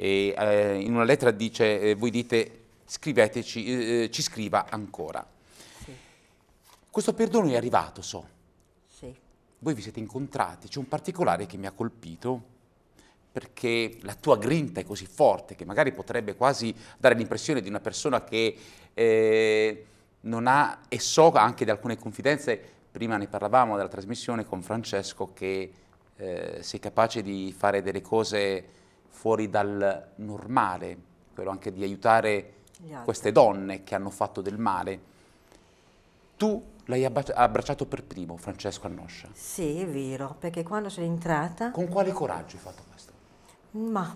eh, in una lettera dice, eh, voi dite scriveteci, eh, eh, ci scriva ancora. Sì. Questo perdono è arrivato, so. Sì. Voi vi siete incontrati, c'è un particolare che mi ha colpito perché la tua grinta è così forte che magari potrebbe quasi dare l'impressione di una persona che eh, non ha, e so anche da alcune confidenze, prima ne parlavamo della trasmissione con Francesco, che eh, sei capace di fare delle cose fuori dal normale, quello anche di aiutare queste donne che hanno fatto del male. Tu l'hai abbracciato per primo, Francesco Annoscia. Sì, è vero, perché quando sono entrata... Con quale coraggio hai fatto questo? Ma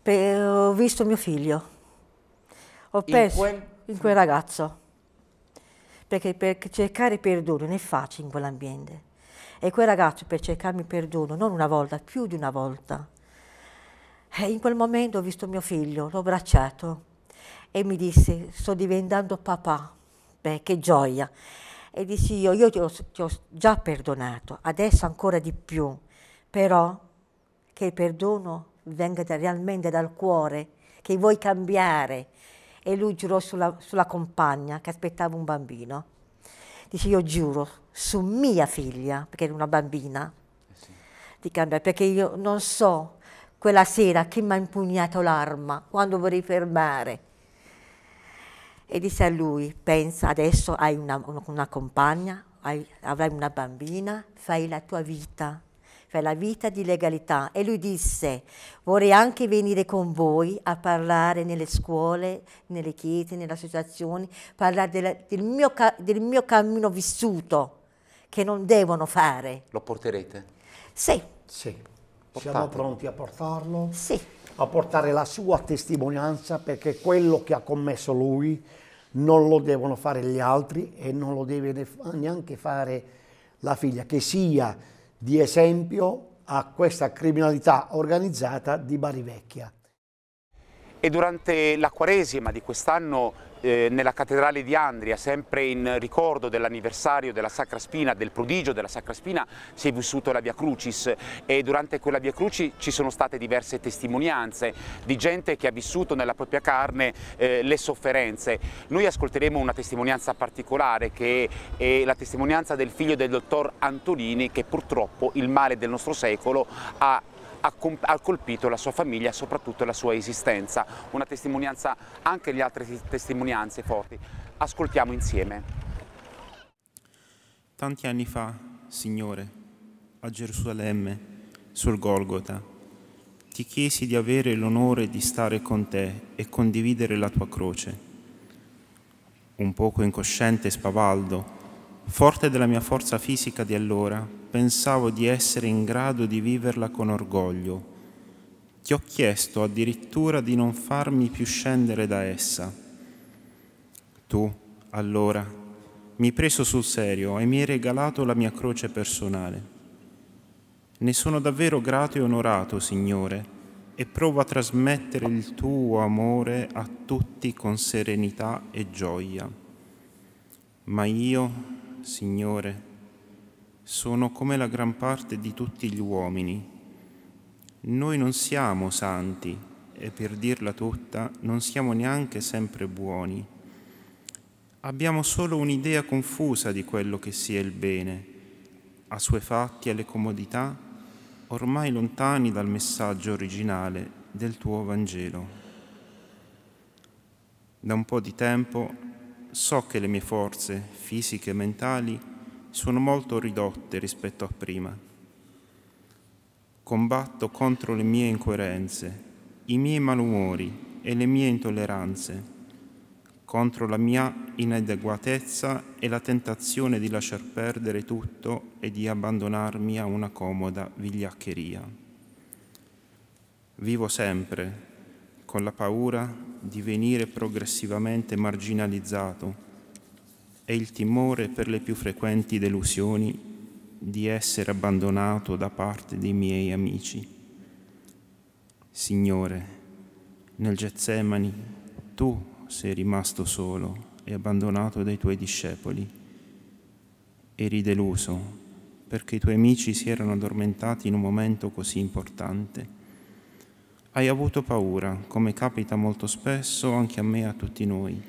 per, ho visto mio figlio, ho pensato in, quel... in quel ragazzo, perché per cercare perdono non è facile in quell'ambiente. E quel ragazzo per cercarmi perdono, non una volta, più di una volta, e eh, in quel momento ho visto mio figlio, l'ho abbracciato e mi disse sto diventando papà, beh che gioia. E dissi io, io ti ho, ti ho già perdonato, adesso ancora di più, però che il perdono venga da, realmente dal cuore, che vuoi cambiare. E lui giurò sulla, sulla compagna che aspettava un bambino. Dice io giuro su mia figlia, perché era una bambina, eh sì. di cambiare, perché io non so quella sera chi mi ha impugnato l'arma quando vorrei fermare. E disse a lui, pensa adesso hai una, una compagna, hai, avrai una bambina, fai la tua vita, fai la vita di legalità. E lui disse, vorrei anche venire con voi a parlare nelle scuole, nelle chiese, nelle associazioni, parlare della, del, mio, del mio cammino vissuto, che non devono fare. Lo porterete? Sì. Sì. Portatelo. Siamo pronti a portarlo? Sì. A portare la sua testimonianza perché quello che ha commesso lui non lo devono fare gli altri e non lo deve neanche fare la figlia, che sia di esempio a questa criminalità organizzata di Bari Vecchia. E durante la Quaresima di quest'anno eh, nella cattedrale di Andria, sempre in ricordo dell'anniversario della Sacra Spina, del prodigio della Sacra Spina, si è vissuto la Via Crucis e durante quella Via Crucis ci sono state diverse testimonianze di gente che ha vissuto nella propria carne eh, le sofferenze. Noi ascolteremo una testimonianza particolare che è la testimonianza del figlio del dottor Antolini che purtroppo il male del nostro secolo ha ha, ha colpito la sua famiglia soprattutto la sua esistenza. Una testimonianza, anche le altre testimonianze forti. Ascoltiamo insieme. Tanti anni fa, Signore, a Gerusalemme, sul Golgota, ti chiesi di avere l'onore di stare con te e condividere la tua croce. Un poco incosciente e spavaldo, Forte della mia forza fisica di allora, pensavo di essere in grado di viverla con orgoglio. Ti ho chiesto addirittura di non farmi più scendere da essa. Tu, allora, mi hai preso sul serio e mi hai regalato la mia croce personale. Ne sono davvero grato e onorato, Signore, e provo a trasmettere il tuo amore a tutti con serenità e gioia. Ma io Signore, sono come la gran parte di tutti gli uomini. Noi non siamo santi e per dirla tutta non siamo neanche sempre buoni. Abbiamo solo un'idea confusa di quello che sia il bene, a suoi fatti e alle comodità, ormai lontani dal messaggio originale del tuo Vangelo. Da un po' di tempo so che le mie forze fisiche e mentali sono molto ridotte rispetto a prima. Combatto contro le mie incoerenze, i miei malumori e le mie intolleranze, contro la mia inadeguatezza e la tentazione di lasciar perdere tutto e di abbandonarmi a una comoda vigliaccheria. Vivo sempre con la paura di venire progressivamente marginalizzato e il timore per le più frequenti delusioni di essere abbandonato da parte dei miei amici. Signore, nel Getsemani tu sei rimasto solo e abbandonato dai tuoi discepoli. Eri deluso perché i tuoi amici si erano addormentati in un momento così importante hai avuto paura, come capita molto spesso anche a me e a tutti noi.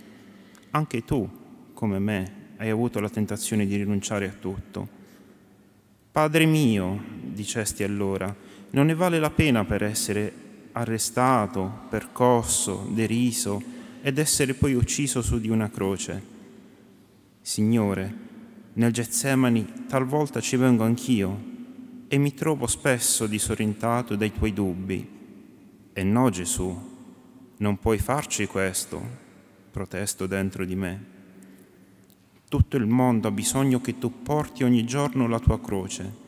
Anche tu, come me, hai avuto la tentazione di rinunciare a tutto. Padre mio, dicesti allora, non ne vale la pena per essere arrestato, percosso, deriso ed essere poi ucciso su di una croce. Signore, nel Getsemani talvolta ci vengo anch'io e mi trovo spesso disorientato dai tuoi dubbi e no Gesù, non puoi farci questo, protesto dentro di me. Tutto il mondo ha bisogno che tu porti ogni giorno la tua croce.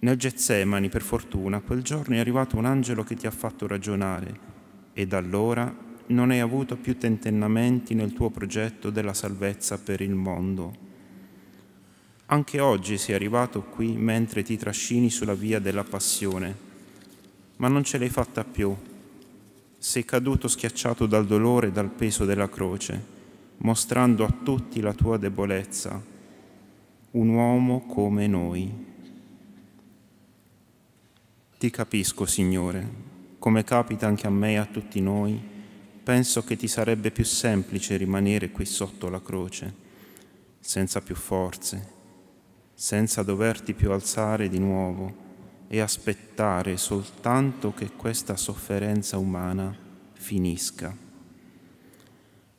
Nel Getsemani, per fortuna, quel giorno è arrivato un angelo che ti ha fatto ragionare e da allora non hai avuto più tentennamenti nel tuo progetto della salvezza per il mondo. Anche oggi sei arrivato qui mentre ti trascini sulla via della passione ma non ce l'hai fatta più. Sei caduto schiacciato dal dolore e dal peso della croce, mostrando a tutti la tua debolezza, un uomo come noi. Ti capisco, Signore, come capita anche a me e a tutti noi, penso che ti sarebbe più semplice rimanere qui sotto la croce, senza più forze, senza doverti più alzare di nuovo e aspettare soltanto che questa sofferenza umana finisca.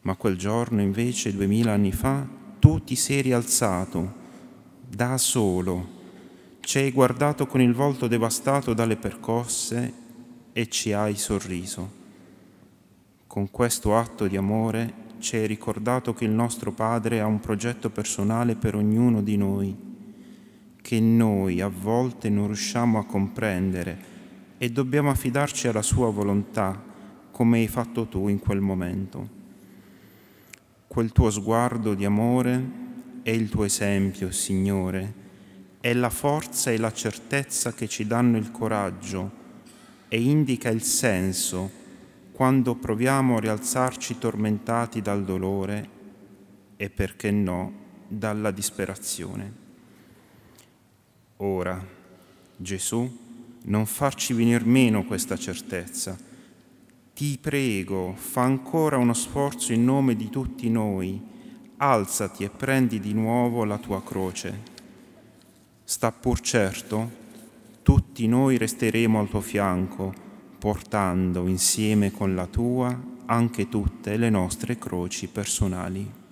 Ma quel giorno invece, duemila anni fa, tu ti sei rialzato da solo, ci hai guardato con il volto devastato dalle percosse e ci hai sorriso. Con questo atto di amore ci hai ricordato che il nostro Padre ha un progetto personale per ognuno di noi che noi a volte non riusciamo a comprendere e dobbiamo affidarci alla sua volontà, come hai fatto tu in quel momento. Quel tuo sguardo di amore è il tuo esempio, Signore, è la forza e la certezza che ci danno il coraggio e indica il senso quando proviamo a rialzarci tormentati dal dolore e, perché no, dalla disperazione. Ora, Gesù, non farci venir meno questa certezza. Ti prego, fa ancora uno sforzo in nome di tutti noi, alzati e prendi di nuovo la tua croce. Sta pur certo, tutti noi resteremo al tuo fianco, portando insieme con la tua anche tutte le nostre croci personali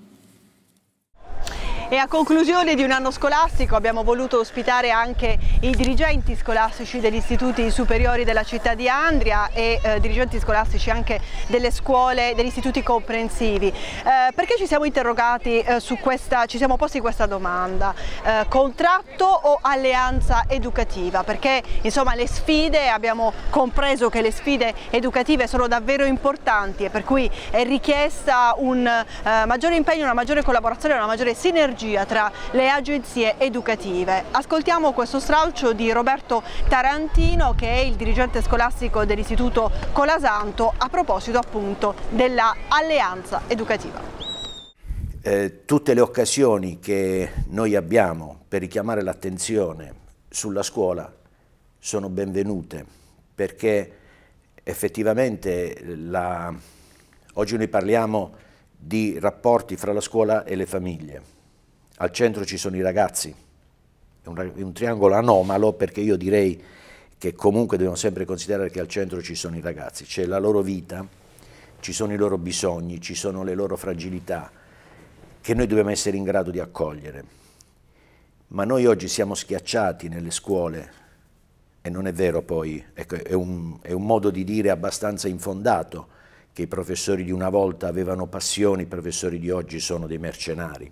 e a conclusione di un anno scolastico abbiamo voluto ospitare anche i dirigenti scolastici degli istituti superiori della città di Andria e eh, dirigenti scolastici anche delle scuole, degli istituti comprensivi. Eh, perché ci siamo interrogati eh, su questa, ci siamo posti questa domanda, eh, contratto o alleanza educativa? Perché insomma le sfide, abbiamo compreso che le sfide educative sono davvero importanti e per cui è richiesta un eh, maggiore impegno, una maggiore collaborazione, una maggiore sinergia sinergia tra le agenzie educative. Ascoltiamo questo stralcio di Roberto Tarantino che è il dirigente scolastico dell'Istituto Colasanto a proposito appunto della alleanza educativa. Eh, tutte le occasioni che noi abbiamo per richiamare l'attenzione sulla scuola sono benvenute perché effettivamente la... oggi noi parliamo di rapporti fra la scuola e le famiglie al centro ci sono i ragazzi, è un, un triangolo anomalo perché io direi che comunque dobbiamo sempre considerare che al centro ci sono i ragazzi, c'è la loro vita, ci sono i loro bisogni, ci sono le loro fragilità che noi dobbiamo essere in grado di accogliere. Ma noi oggi siamo schiacciati nelle scuole e non è vero poi, ecco, è, un, è un modo di dire abbastanza infondato che i professori di una volta avevano passioni, i professori di oggi sono dei mercenari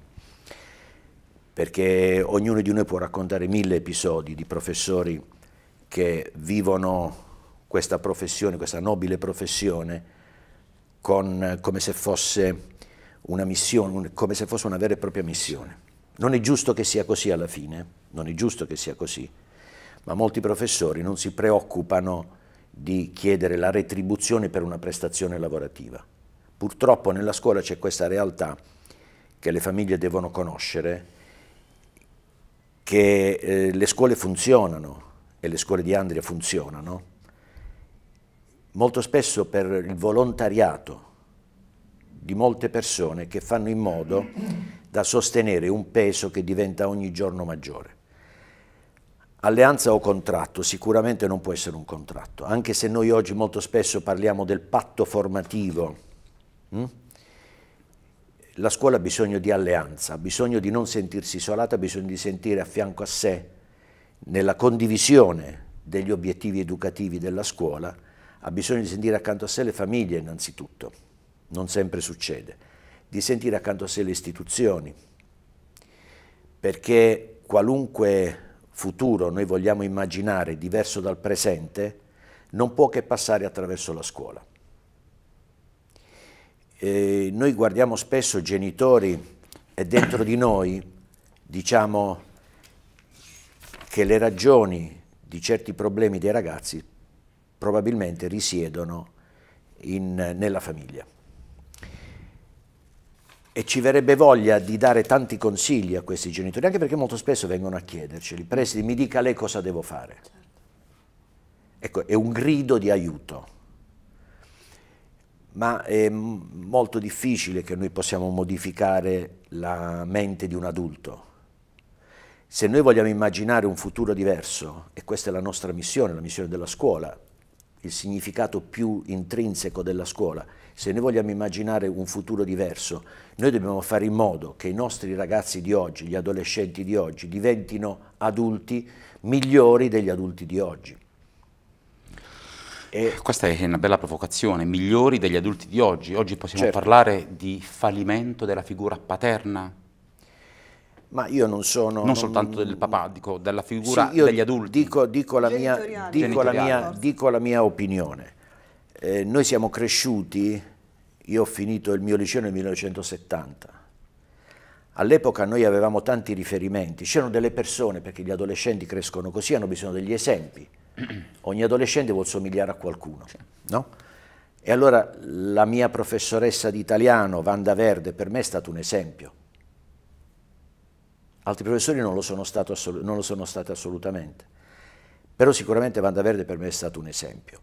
perché ognuno di noi può raccontare mille episodi di professori che vivono questa professione, questa nobile professione, con, come, se fosse una missione, un, come se fosse una vera e propria missione. Non è giusto che sia così alla fine, non è giusto che sia così, ma molti professori non si preoccupano di chiedere la retribuzione per una prestazione lavorativa. Purtroppo nella scuola c'è questa realtà che le famiglie devono conoscere che eh, le scuole funzionano e le scuole di Andria funzionano, molto spesso per il volontariato di molte persone che fanno in modo da sostenere un peso che diventa ogni giorno maggiore. Alleanza o contratto sicuramente non può essere un contratto, anche se noi oggi molto spesso parliamo del patto formativo. Hm? la scuola ha bisogno di alleanza, ha bisogno di non sentirsi isolata, ha bisogno di sentire a fianco a sé, nella condivisione degli obiettivi educativi della scuola, ha bisogno di sentire accanto a sé le famiglie innanzitutto, non sempre succede, di sentire accanto a sé le istituzioni, perché qualunque futuro noi vogliamo immaginare diverso dal presente non può che passare attraverso la scuola. Eh, noi guardiamo spesso genitori e dentro di noi diciamo che le ragioni di certi problemi dei ragazzi probabilmente risiedono in, nella famiglia. E ci verrebbe voglia di dare tanti consigli a questi genitori, anche perché molto spesso vengono a chiederceli, presidi, mi dica lei cosa devo fare. Ecco, è un grido di aiuto ma è molto difficile che noi possiamo modificare la mente di un adulto. Se noi vogliamo immaginare un futuro diverso, e questa è la nostra missione, la missione della scuola, il significato più intrinseco della scuola, se noi vogliamo immaginare un futuro diverso, noi dobbiamo fare in modo che i nostri ragazzi di oggi, gli adolescenti di oggi, diventino adulti migliori degli adulti di oggi. E Questa è una bella provocazione, migliori degli adulti di oggi. Oggi possiamo certo. parlare di fallimento della figura paterna? Ma io non sono... Non, non soltanto del papà, dico della figura sì, degli adulti. Dico, dico, la, mia, dico, la, mia, dico la mia, opinione. Eh, noi siamo cresciuti, io ho finito il mio liceo nel 1970, All'epoca noi avevamo tanti riferimenti, c'erano delle persone, perché gli adolescenti crescono così, hanno bisogno degli esempi. ogni adolescente vuol somigliare a qualcuno, no? E allora la mia professoressa di italiano, Vanda Verde, per me è stato un esempio. Altri professori non lo sono, stato non lo sono stati assolutamente. Però sicuramente Vanda Verde per me è stato un esempio.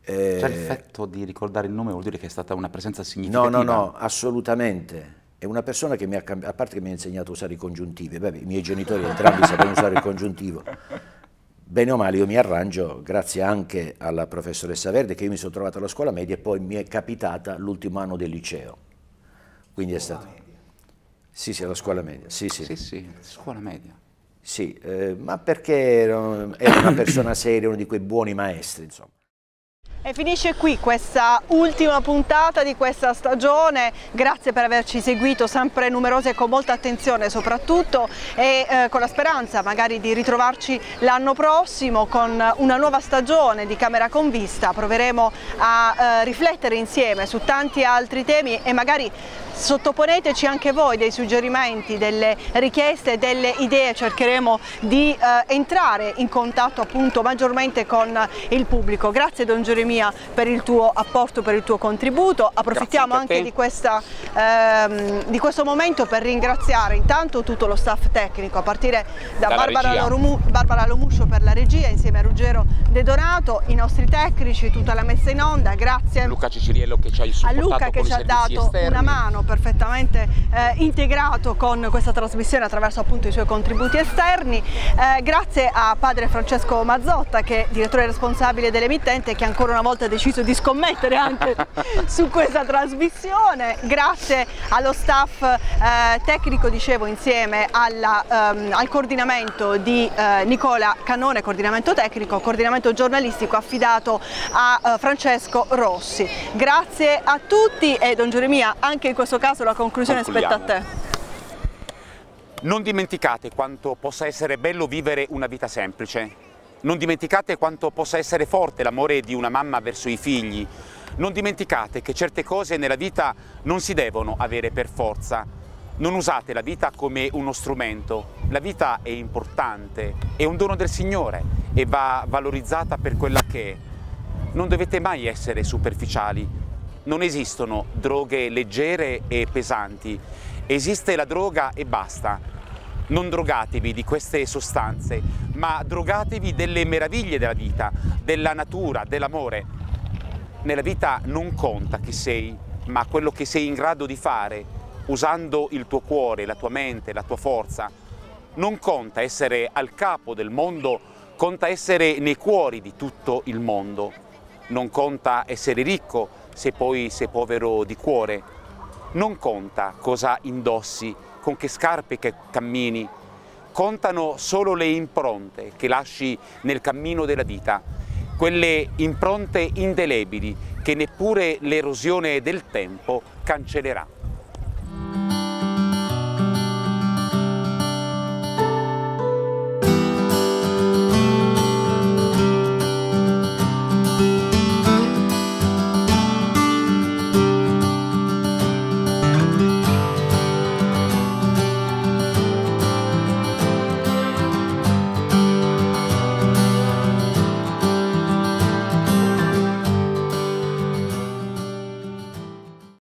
Eh, C'è cioè, l'effetto di ricordare il nome, vuol dire che è stata una presenza significativa? No, no, no, assolutamente. È una persona che mi ha cambiato, a parte che mi ha insegnato a usare i congiuntivi, Beh, i miei genitori entrambi sapevano usare il congiuntivo, bene o male io mi arrangio, grazie anche alla professoressa Verde, che io mi sono trovato alla scuola media e poi mi è capitata l'ultimo anno del liceo. Quindi è stato... Sì, sì, alla scuola media. Sì, sì, sì, sì scuola media. Sì, eh, ma perché era una persona seria, uno di quei buoni maestri, insomma. E finisce qui questa ultima puntata di questa stagione, grazie per averci seguito sempre numerosi e con molta attenzione soprattutto e eh, con la speranza magari di ritrovarci l'anno prossimo con una nuova stagione di Camera con Vista, proveremo a eh, riflettere insieme su tanti altri temi e magari Sottoponeteci anche voi dei suggerimenti, delle richieste, delle idee, cercheremo di eh, entrare in contatto appunto maggiormente con il pubblico. Grazie Don Geremia per il tuo apporto, per il tuo contributo. Approfittiamo anche di, questa, ehm, di, questo momento per ringraziare intanto tutto lo staff tecnico, a partire da Barbara, Lomu, Barbara, Lomuscio per la regia, insieme a Ruggero De Donato, i nostri tecnici, tutta la messa in onda. Grazie Luca Ciciliello che ci ha a Luca che ci ha dato esterni. una mano perfettamente eh, integrato con questa trasmissione attraverso appunto i suoi contributi esterni eh, grazie a padre Francesco Mazzotta che è direttore responsabile dell'emittente che ancora una volta ha deciso di scommettere anche su questa trasmissione grazie allo staff eh, tecnico dicevo insieme alla, ehm, al coordinamento di eh, Nicola Canone coordinamento tecnico coordinamento giornalistico affidato a eh, Francesco Rossi grazie a tutti e Don Geremia anche in questo questo caso la conclusione spetta a te. Non dimenticate quanto possa essere bello vivere una vita semplice. Non dimenticate quanto possa essere forte l'amore di una mamma verso i figli. Non dimenticate che certe cose nella vita non si devono avere per forza. Non usate la vita come uno strumento. La vita è importante, è un dono del Signore e va valorizzata per quella che è. Non dovete mai essere superficiali, non esistono droghe leggere e pesanti, esiste la droga e basta. Non drogatevi di queste sostanze, ma drogatevi delle meraviglie della vita, della natura, dell'amore. Nella vita non conta chi sei, ma quello che sei in grado di fare, usando il tuo cuore, la tua mente, la tua forza. Non conta essere al capo del mondo, conta essere nei cuori di tutto il mondo. Non conta essere ricco, se poi sei povero di cuore. Non conta cosa indossi, con che scarpe che cammini, contano solo le impronte che lasci nel cammino della vita, quelle impronte indelebili che neppure l'erosione del tempo cancellerà.